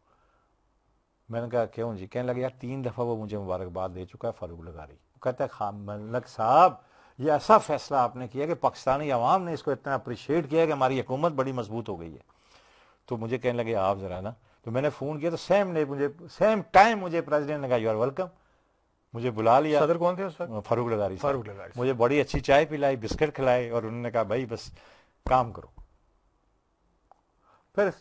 मैंने कहा क्यों जी कहने लगे यार तीन दफ़ा वो मुझे मुबारकबाद दे चुका है फारूक लगारी कहते हैं खान मलक साहब ये ऐसा फैसला आपने किया कि पाकिस्तानी आवाम ने इसको इतना अप्रिशिएट किया कि हमारी हुकूमत बड़ी मजबूत हो गई है तो मुझे कहने लगे आप ज़रा ना तो मैंने फ़ोन किया तो सेम ने मुझे सेम टाइम मुझे प्रेजिडेंट ने कहा यू आर वेलकम मुझे बुला लिया सदर कौन थे उस वक्त फारूक लगारी फारूक लगारी मुझे बड़ी अच्छी चाय पिलाई बिस्किट खिलाए और उन्होंने कहा भाई बस काम करो फिर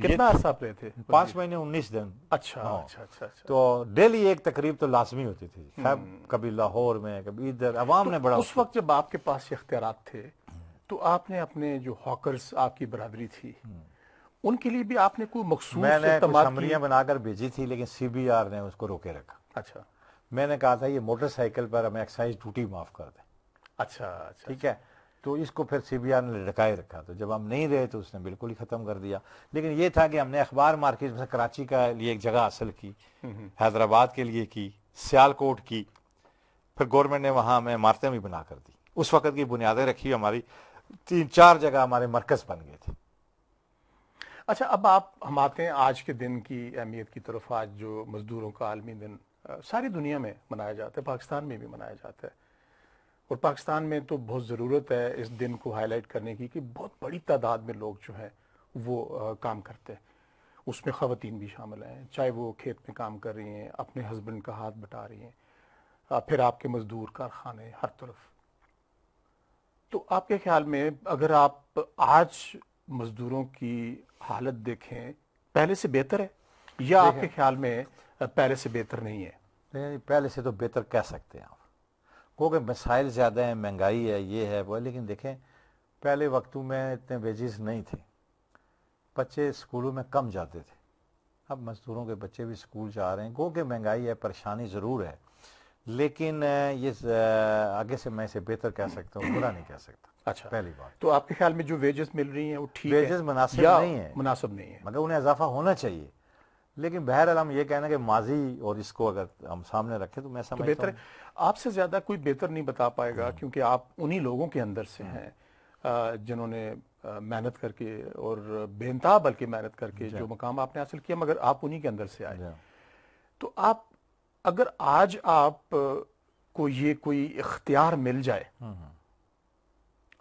कितना अर्सा तो- आप थे पांच महीने उन्नीस दिन अच्छा, हाँ। अच्छा अच्छा अच्छा तो डेली एक तकरीब तो लाजमी होती थी हम्म। कभी लाहौर में कभी इधर अवाम तो ने बड़ा उस वक्त जब आपके पास अख्तियार थे तो आपने अपने जो हॉकर्स आपकी बरादरी थी हम्म। उनके लिए भी आपने कोई मखसूस मैंने समरियाँ बनाकर भेजी थी लेकिन सी बी आर ने उसको रोके रखा अच्छा मैंने कहा था ये मोटरसाइकिल पर हमें एक्साइज ड्यूटी माफ़ कर दे अच्छा अच्छा ठीक है तो इसको फिर सीबीआर ने लटकाए रखा तो जब हम नहीं रहे तो उसने बिल्कुल ही ख़त्म कर दिया लेकिन ये था कि हमने अखबार मार्केट में कराची का लिए एक जगह हासिल की हैदराबाद के लिए की सियालकोट की फिर गवर्नमेंट ने वहाँ हमें इमारतें भी बना कर दी उस वक्त की बुनियादें रखी हमारी तीन चार जगह हमारे मरकज़ बन गए थे अच्छा अब आप हम आते हैं आज के दिन की अहमियत की तरफ आज जो मज़दूरों का आलमी दिन सारी दुनिया में मनाया जाता है पाकिस्तान में भी मनाया जाता है और पाकिस्तान में तो बहुत ज़रूरत है इस दिन को हाईलाइट करने की कि बहुत बड़ी तादाद में लोग जो हैं वो आ, काम करते हैं उसमें ख़वान भी शामिल हैं चाहे वो खेत में काम कर रही हैं अपने हस्बैंड का हाथ बटा रही हैं फिर आपके मज़दूर कारखाने हर तरफ तो आपके ख्याल में अगर आप आज मज़दूरों की हालत देखें पहले से बेहतर है या आपके ख्याल में पहले से बेहतर नहीं है नहीं पहले से तो बेहतर कह सकते हैं आप क्योंकि मिसाइल ज़्यादा हैं महंगाई है ये है वो लेकिन देखें पहले वक्तों में इतने वेजेस नहीं थे बच्चे स्कूलों में कम जाते थे अब मज़दूरों के बच्चे भी स्कूल जा रहे हैं गो कि महंगाई है परेशानी ज़रूर है लेकिन ये आगे से मैं इसे बेहतर कह सकता हूँ बुरा नहीं कह सकता अच्छा पहली बात तो आपके ख्याल में जो वेजेस मिल रही हैं वो ठीक वेजेस मुनासिब नहीं है मुनासिब नहीं है मगर उन्हें इजाफा होना चाहिए लेकिन बहरहाल हम ये कहना कि माजी और इसको अगर हम सामने रखें तो मैं तो समझता तो बेहतर आपसे ज़्यादा कोई बेहतर नहीं बता पाएगा क्योंकि आप उन्हीं लोगों के अंदर से हाँ। हैं जिन्होंने मेहनत करके और बेनताब बल्कि मेहनत करके जो मकाम आपने हासिल किया मगर आप उन्हीं के अंदर से आए तो आप अगर आज आप को ये कोई इख्तियार मिल जाए हम्म, हम्म।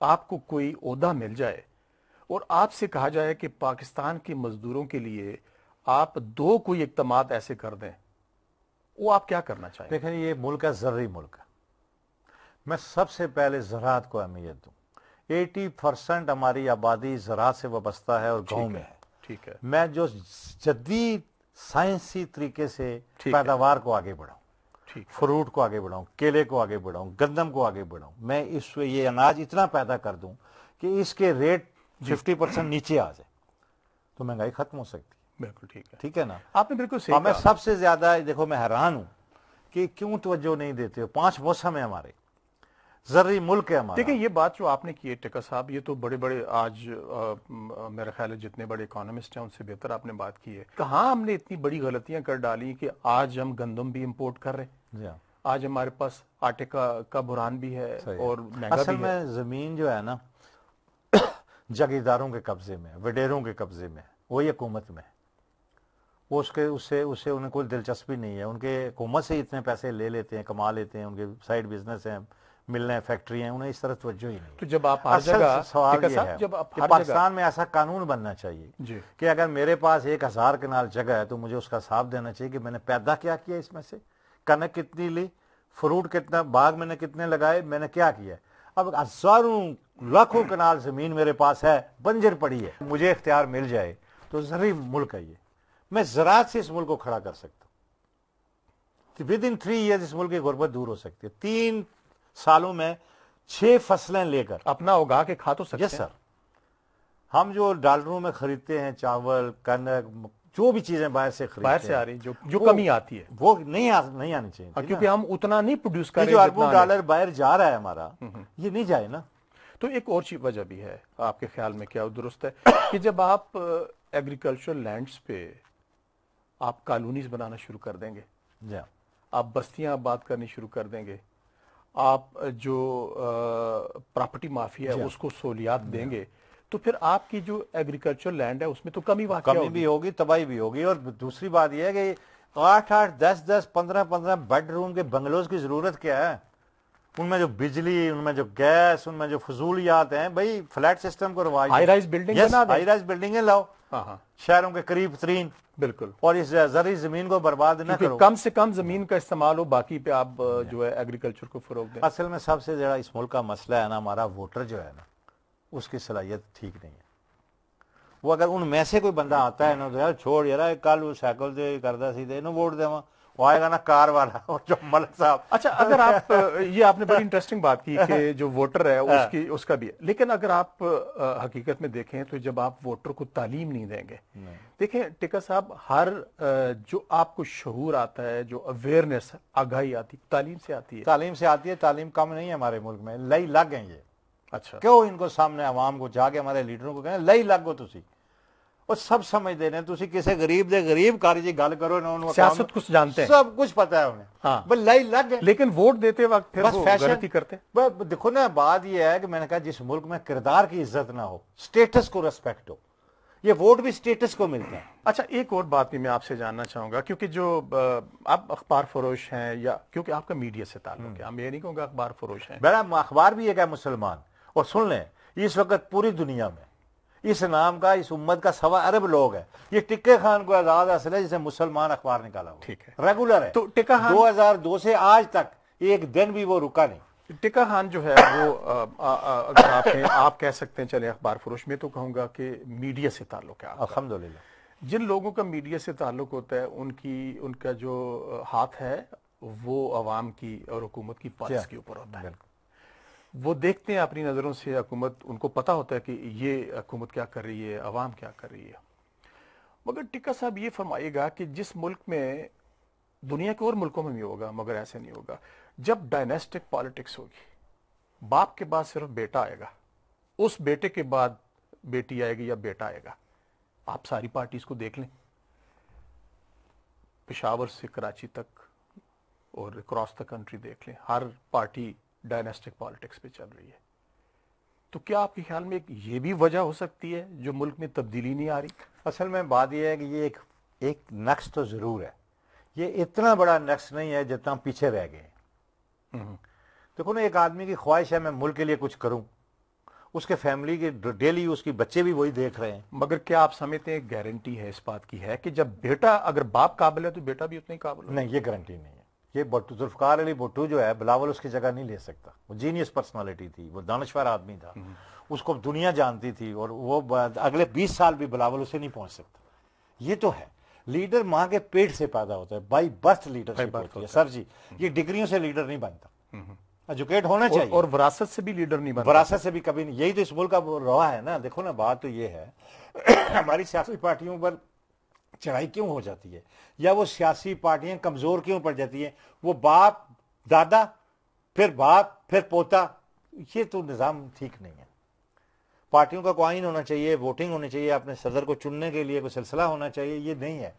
आपको कोई उदा मिल जाए और आपसे कहा जाए कि पाकिस्तान के मजदूरों के लिए आप दो कोई इकदाम ऐसे कर दें वो आप क्या करना चाहते देखें ये मुल्क है जर्री मुल्क है मैं सबसे पहले ज़रात को अहमियत दू 80 परसेंट हमारी आबादी ज़रात से वाबस्ता है और गाँव में है ठीक है मैं जो जदीद साइंसी तरीके से पैदावार को आगे बढ़ाऊं फ्रूट को आगे बढ़ाऊं केले को आगे बढ़ाऊं गंदम को आगे बढ़ाऊं मैं इस ये अनाज इतना पैदा कर दूं कि इसके रेट फिफ्टी परसेंट नीचे आ जाए तो महंगाई खत्म हो सकती बिल्कुल ठीक है ठीक है ना आपने बिल्कुल सही मैं सबसे ज्यादा देखो मैं हैरान हूँ कि क्यों तवज्जो नहीं देते हो पांच मौसम है हमारे जर्री मुल्क है हमारा देखिए ये बात जो आपने की है टिका साहब ये तो बड़े बड़े आज मेरा ख्याल है जितने बड़े इकोनॉमिस्ट हैं उनसे बेहतर आपने बात की है कहाँ हमने इतनी बड़ी गलतियां कर डाली कि आज हम गंदम भी इम्पोर्ट कर रहे हैं हाँ। आज हमारे पास आटे का का बुरान भी है और महंगा असल भी में है। जमीन जो है ना जागीरदारों के कब्जे में वडेरों के कब्जे में वही हुकूमत में वो उसके उससे उससे उन्हें कोई दिलचस्पी नहीं है उनके हुकूमत से इतने पैसे ले लेते हैं कमा लेते हैं उनके साइड बिजनेस हैं मिल हैं फैक्ट्री हैं उन्हें इस तरह तवज्जो ही नहीं तो जब आप हर जगह सवाल ये है जब आप कि पाकिस्तान में ऐसा कानून बनना चाहिए कि अगर मेरे पास एक हज़ार किनाल जगह है तो मुझे उसका साफ देना चाहिए कि मैंने पैदा क्या किया इसमें से कनक कितनी ली फ्रूट कितना बाग मैंने कितने लगाए मैंने क्या किया अब हज़ारों लाखों कनाल ज़मीन मेरे पास है बंजर पड़ी है मुझे इख्तियार मिल जाए तो जरूरी मुल्क है ये मैं ज़रात से इस मुल्क को खड़ा कर सकता हूं विद इन थ्री ईयर इस मुल्क की गुर्बत दूर हो सकती है तीन सालों में छह फसलें लेकर अपना उगा के खा तो सकते यस सर हम जो डालरों में खरीदते हैं चावल कनक जो भी चीजें बाहर से बाहर से आ रही जो जो कमी आती है वो नहीं आ, नहीं आनी चाहिए आ, हाँ, क्योंकि हम उतना नहीं प्रोड्यूस कर रहे जो अरबों डॉलर बाहर जा रहा है हमारा हम्म, हम्म। ये नहीं जाए ना तो एक और चीज वजह भी है आपके ख्याल में क्या दुरुस्त है कि जब आप एग्रीकल्चरल लैंड्स पे आप कॉलोनीज बनाना शुरू कर देंगे yeah. हाँ। आप बस्तियां आबाद करनी शुरू कर देंगे आप जो प्रॉपर्टी माफिया है हाँ। उसको सहूलियात हाँ। देंगे तो फिर आपकी जो एग्रीकल्चर लैंड है उसमें तो कमी वाकई कमी भी होगी तबाही भी होगी और दूसरी बात यह है कि आठ आठ दस दस पंद्रह पंद्रह बेडरूम के बंगलोज की जरूरत क्या है उनमें जो बिजली उनमें जो गैस उनमें जो फजूलियात हैं भाई फ्लैट सिस्टम को रवाज high rise building high rise बिल्डिंगें लाओ हाँ, हाँ। शहरों के करीब तरीन बिल्कुल और इस जरी जमीन को बर्बाद न करो कम से कम जमीन का इस्तेमाल हो बाकी पे आप जो है एग्रीकल्चर को फरोग दें असल में सबसे ज़्यादा इस मुल्क का मसला है ना हमारा वोटर जो है ना उसकी सलाहियत ठीक नहीं है वो अगर उनमें से कोई बंदा आता है ना तो यार छोड़ यार कल वो साइकिल से करता सी तो वोट देवा वो आएगा ना कार वाला और जो मलक साहब अच्छा अगर आप ये आपने बड़ी इंटरेस्टिंग बात की कि जो वोटर है हाँ। उसकी उसका भी है लेकिन अगर आप आ, हकीकत में देखें तो जब आप वोटर को तालीम नहीं देंगे देखें टिका साहब हर जो आपको शहूर आता है जो अवेयरनेस आगाही आती तालीम से आती है तालीम से आती है तालीम कम नहीं है हमारे मुल्क में लई लग गए ये अच्छा क्यों इनको सामने आवाम को जाके हमारे लीडरों को कहें लई गो तुम सब ਸਭ ਸਮਝਦੇ ਨੇ ਤੁਸੀਂ ਕਿਸੇ ਗਰੀਬ ਦੇ ਗਰੀਬ ਕਾਰਜ ਦੀ ਗੱਲ ਕਰੋ ਨਾ ਉਹਨੂੰ ਸਿਆਸਤ ਕੁਝ ਜਾਣਦੇ ਹੈ ਸਭ उन्हें हाँ बस लग है लेकिन वोट देते वक्त फिर बस फैशन करते देखो ना बात यह है कि मैंने कहा जिस मुल्क में किरदार की इज्जत ना हो स्टेटस को रेस्पेक्ट हो ये वोट भी स्टेटस को मिलते हैं अच्छा एक और बात भी मैं आपसे जानना चाहूंगा क्योंकि जो आप अखबार फरोश है या क्योंकि आपका मीडिया से ताल्लुक है हम्म। अखबार फरोश है मेरा अखबार भी एक है मुसलमान और सुन लें इस वक्त पूरी दुनिया में इस नाम का इस उम्मत का सवा अरब लोग है ये टिक्के खान को आजाद असल है जिसे मुसलमान अखबार निकाला हुआ ठीक है रेगुलर है तो टिक्का खान दो से आज तक एक दिन भी वो रुका नहीं टिका खान जो है वो अगर आप हैं आप कह सकते हैं चले अखबार फरोश में तो कहूंगा कि मीडिया से ताल्लुक है अलहमदिल्ला जिन लोगों का मीडिया से ताल्लुक होता है उनकी उनका जो हाथ है वो अवाम की और हुकूमत की हाँ। पॉलिसी के ऊपर होता है वो देखते हैं अपनी नज़रों से हकूमत उनको पता होता है कि ये हकूमत क्या कर रही है अवाम क्या कर रही है मगर टिक्का साहब ये फरमाइएगा कि जिस मुल्क में दुनिया के और मुल्कों में भी होगा मगर ऐसे नहीं होगा जब डायनेस्टिक पॉलिटिक्स होगी बाप के बाद सिर्फ बेटा आएगा उस बेटे के बाद बेटी आएगी या बेटा आएगा आप सारी पार्टीज को देख लें पिशावर से कराची तक और क्रॉस द कंट्री देख लें हर पार्टी डायनेस्टिक पॉलिटिक्स पे चल रही है तो क्या आपके ख्याल में एक ये भी वजह हो सकती है जो मुल्क में तब्दीली नहीं आ रही असल में बात यह है कि ये एक एक नक्श तो ज़रूर है ये इतना बड़ा नक्श नहीं है जितना पीछे रह गए हम्म। देखो ना एक आदमी की ख्वाहिश है मैं मुल्क के लिए कुछ करूं उसके फैमिली के डेली उसकी बच्चे भी वही देख रहे हैं मगर क्या आप समझते हैं गारंटी है इस बात की है कि जब बेटा अगर बाप काबिल है तो बेटा भी उतना ही काबिल नहीं ये गारंटी नहीं ये बट्टू जुल्फकार अली भुट्टू जो है बिलावल उसकी जगह नहीं ले सकता वो जीनियस पर्सनालिटी थी वो दानश्वर आदमी था हम्म। उसको दुनिया जानती थी और वो अगले 20 साल भी बिलावल उसे नहीं पहुंच सकता ये तो है लीडर माँ के पेट से पैदा होता है बाई बर्थ लीडरशिप होती है सर जी हम्म। ये डिग्रियों से लीडर नहीं बनता एजुकेट हम्म। होना चाहिए और विरासत से भी लीडर नहीं बनता विरासत से भी कभी नहीं यही तो इस मुल्क का रहा है ना देखो ना बात तो ये है हमारी सियासी पार्टियों पर चढ़ाई क्यों हो जाती है या वो सियासी पार्टियां कमज़ोर क्यों पड़ जाती हैं वो बाप दादा फिर बाप फिर पोता ये तो निज़ाम ठीक नहीं है पार्टियों का कॉइन होना चाहिए वोटिंग होनी चाहिए अपने सदर को चुनने के लिए कोई सिलसिला होना चाहिए ये नहीं है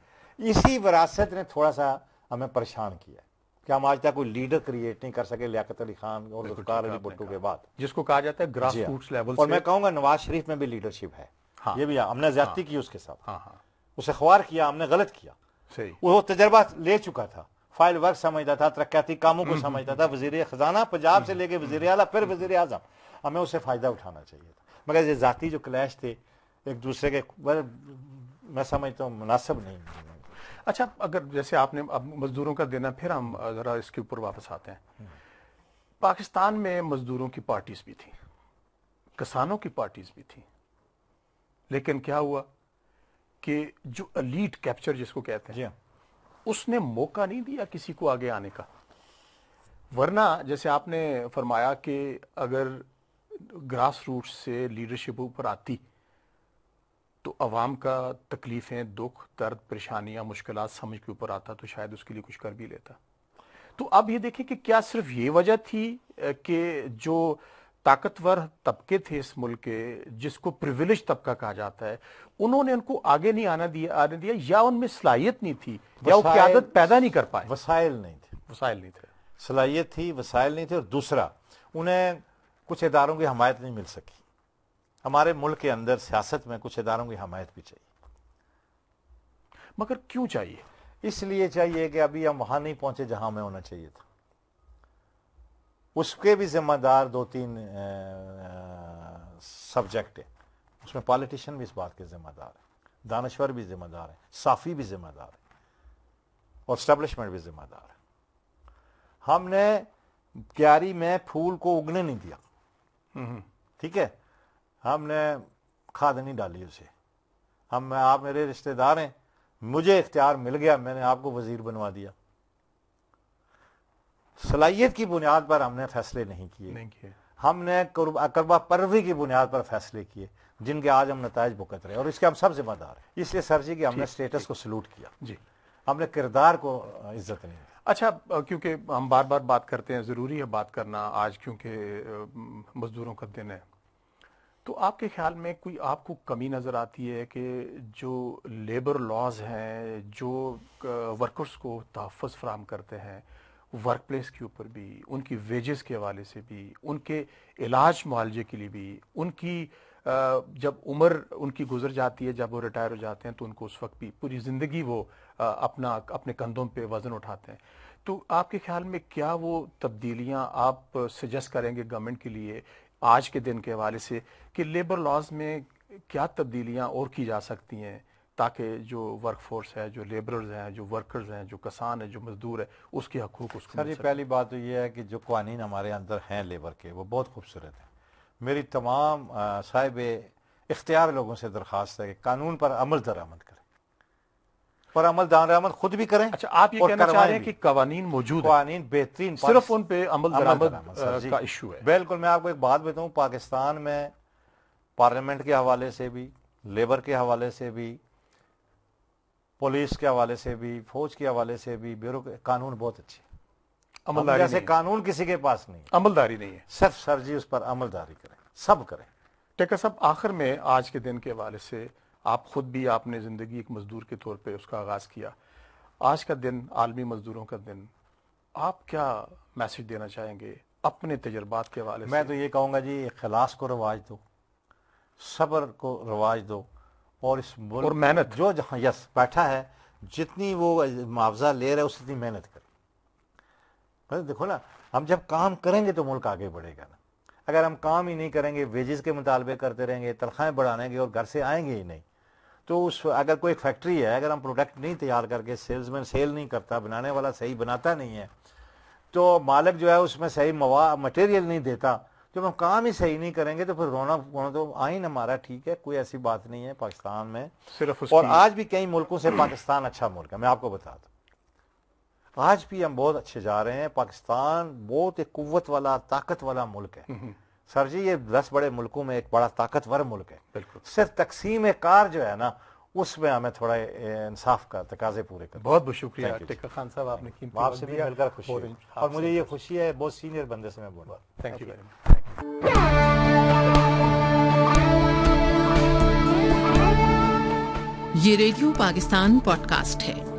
इसी विरासत ने थोड़ा सा हमें परेशान किया कि हम आज तक कोई लीडर क्रिएट नहीं कर सके लियाकत अली खान और गुफ्तार अली भुट्टू के बाद जिसको कहा जाता है ग्रास रूट्स लेवल और मैं कहूंगा नवाज शरीफ में भी लीडरशिप है हाँ, ये भी हमने हाँ। ज्यादा की उसके साथ हाँ, हाँ, उसे ख्वार किया हमने गलत किया सही वो तजर्बा ले चुका था फाइल वर्क समझता था तरक्याती कामों को हम्म, हम्म, समझता हम्म, था वजीर खजाना पंजाब से लेके वजीर अला फिर वजीर अजम हमें उसे फ़ायदा उठाना चाहिए था मगर ये ज़ाती जो क्लैश थे एक दूसरे के मैं समझता हूँ मुनासिब नहीं अच्छा अगर जैसे आपने अब मज़दूरों का देना फिर हम ज़रा इसके ऊपर वापस आते हैं पाकिस्तान में मज़दूरों की पार्टीज़ भी थी किसानों की पार्टीज़ भी थी लेकिन क्या हुआ कि जो अलीट कैप्चर जिसको कहते हैं उसने मौका नहीं दिया किसी को आगे आने का वरना जैसे आपने फरमाया कि अगर ग्रास रूट से लीडरशिप ऊपर आती तो आवाम का तकलीफ़ें दुख दर्द परेशानियां मुश्किल समझ के ऊपर आता तो शायद उसके लिए कुछ कर भी लेता तो अब ये देखें कि क्या सिर्फ ये वजह थी कि जो ताकतवर तबके थे इस मुल्क के जिसको प्रिविलेज तबका कहा जाता है उन्होंने उनको आगे नहीं आना दिया आने दिया या उनमें सलाहियत नहीं थी या वो आदत पैदा नहीं कर पाए वसाइल नहीं थे वसाइल नहीं थे सलाहियत थी वसाइल नहीं थे और दूसरा उन्हें कुछ इदारों की हमायत नहीं मिल सकी हमारे मुल्क के अंदर सियासत में कुछ इदारों की हमायत भी चाहिए मगर क्यों चाहिए इसलिए चाहिए कि अभी हम वहां नहीं पहुंचे जहां हमें होना चाहिए था उसके भी जिम्मेदार दो तीन सब्जेक्ट है उसमें पॉलिटिशियन भी इस बात के जिम्मेदार है दानश्वर भी जिम्मेदार है साफ़ी भी जिम्मेदार है और स्टेब्लिशमेंट भी जिम्मेदार है हमने क्यारी में फूल को उगने नहीं दिया हम्म। ठीक है हमने खाद नहीं डाली उसे हम आप मेरे रिश्तेदार हैं मुझे इख्तियार मिल गया मैंने आपको वजीर बनवा दिया सलाहियत की बुनियाद पर हमने फैसले नहीं किए हमने अकरबा परवी की बुनियाद पर फैसले किए जिनके आज हम नतज भुगत रहे और इसके हम सब जिम्मेदार हैं इसलिए सर जी कि हमने स्टेटस को सल्यूट किया जी हमने किरदार को इज्जत नहीं अच्छा क्योंकि हम बार बार बात करते हैं ज़रूरी है बात करना आज क्योंकि मज़दूरों का दिन है तो आपके ख्याल में कोई आपको कमी नज़र आती है कि जो लेबर लॉज हैं जो वर्कर्स को तहफ़ फ्राहम करते हैं वर्क प्लेस के ऊपर भी उनकी वेजेस के हवाले से भी उनके इलाज मुआलजे के लिए भी उनकी जब उम्र उनकी गुजर जाती है जब वो रिटायर हो जाते हैं तो उनको उस वक्त भी पूरी ज़िंदगी वो अपना अपने कंधों पे वज़न उठाते हैं तो आपके ख्याल में क्या वो तब्दीलियाँ आप सजेस्ट करेंगे गवर्नमेंट के लिए आज के दिन के हवाले से कि लेबर लॉज में क्या तब्दीलियाँ और की जा सकती हैं ताकि जो वर्क फोर्स है जो लेबरर्स हैं जो वर्कर्स हैं जो किसान है जो मजदूर है उसके हकूक उसको सर ये पहली बात तो ये है कि जो कानून हमारे अंदर हैं लेबर के वो बहुत खूबसूरत हैं मेरी तमाम साहिब इख्तियार लोगों से दरख्वास्त है कि कानून पर अमल दरामद करें पर अमल दरामद खुद भी करें अच्छा आप ये कहना चाह रहे हैं कि कवानीन मौजूद कवानीन बेहतरीन सिर्फ उन पर अमल दरामद का इशू है बिल्कुल मैं आपको एक बात बताऊँ पाकिस्तान में पार्लियामेंट के हवाले से भी लेबर के हवाले से भी पुलिस के हवाले से भी फौज के हवाले से भी ब्यूरो कानून बहुत अच्छे अमलदारी जैसे कानून किसी के पास नहीं अमलदारी नहीं है सिर्फ सर जी उस पर अमलदारी करें सब करें टेकर सब आखिर में आज के दिन के हवाले से आप खुद भी आपने ज़िंदगी एक मज़दूर के तौर पर उसका आगाज़ किया आज का दिन आलमी मज़दूरों का दिन आप क्या मैसेज देना चाहेंगे अपने तजर्बात के हवाले मैं तो ये कहूँगा जी खलास को रवाज दो सब्र को रवाज दो और इस मुल्क और मेहनत जो जहाँ यस बैठा है जितनी वो मुआवजा ले रहा है उससे मेहनत कर देखो ना हम जब काम करेंगे तो मुल्क आगे बढ़ेगा ना अगर हम काम ही नहीं करेंगे वेजेस के मुतालबे करते रहेंगे तनख्वाहें बढ़ाएंगे और घर से आएंगे ही नहीं तो उस अगर कोई फैक्ट्री है अगर हम प्रोडक्ट नहीं तैयार करके सेल्समैन सेल नहीं करता बनाने वाला सही बनाता नहीं है तो मालिक जो है उसमें सही मवा मटेरियल नहीं देता जब हम काम ही सही नहीं करेंगे तो फिर रोना रोना तो आइन हमारा ठीक है कोई ऐसी बात नहीं है पाकिस्तान में सिर्फ और आज भी कई मुल्कों से पाकिस्तान अच्छा मुल्क है मैं आपको बता दू आज भी हम बहुत अच्छे जा रहे हैं पाकिस्तान बहुत एक कुत वाला ताकत वाला मुल्क है हम्म, हम्म। सर जी ये दस बड़े मुल्कों में एक बड़ा ताकतवर मुल्क है सिर्फ तकसीम कार जो है ना उसमें हमें थोड़ा इंसाफ का तकाजे पूरे कर बहुत बहुत शुक्रिया टेकर खान साहब आपने कीमती आपसे भी मिलकर खुशी और, और मुझे ये खुशी है बहुत सीनियर बंदे से मैं बोल रहा हूँ थैंक यू वेरी मच ये रेडियो पाकिस्तान पॉडकास्ट है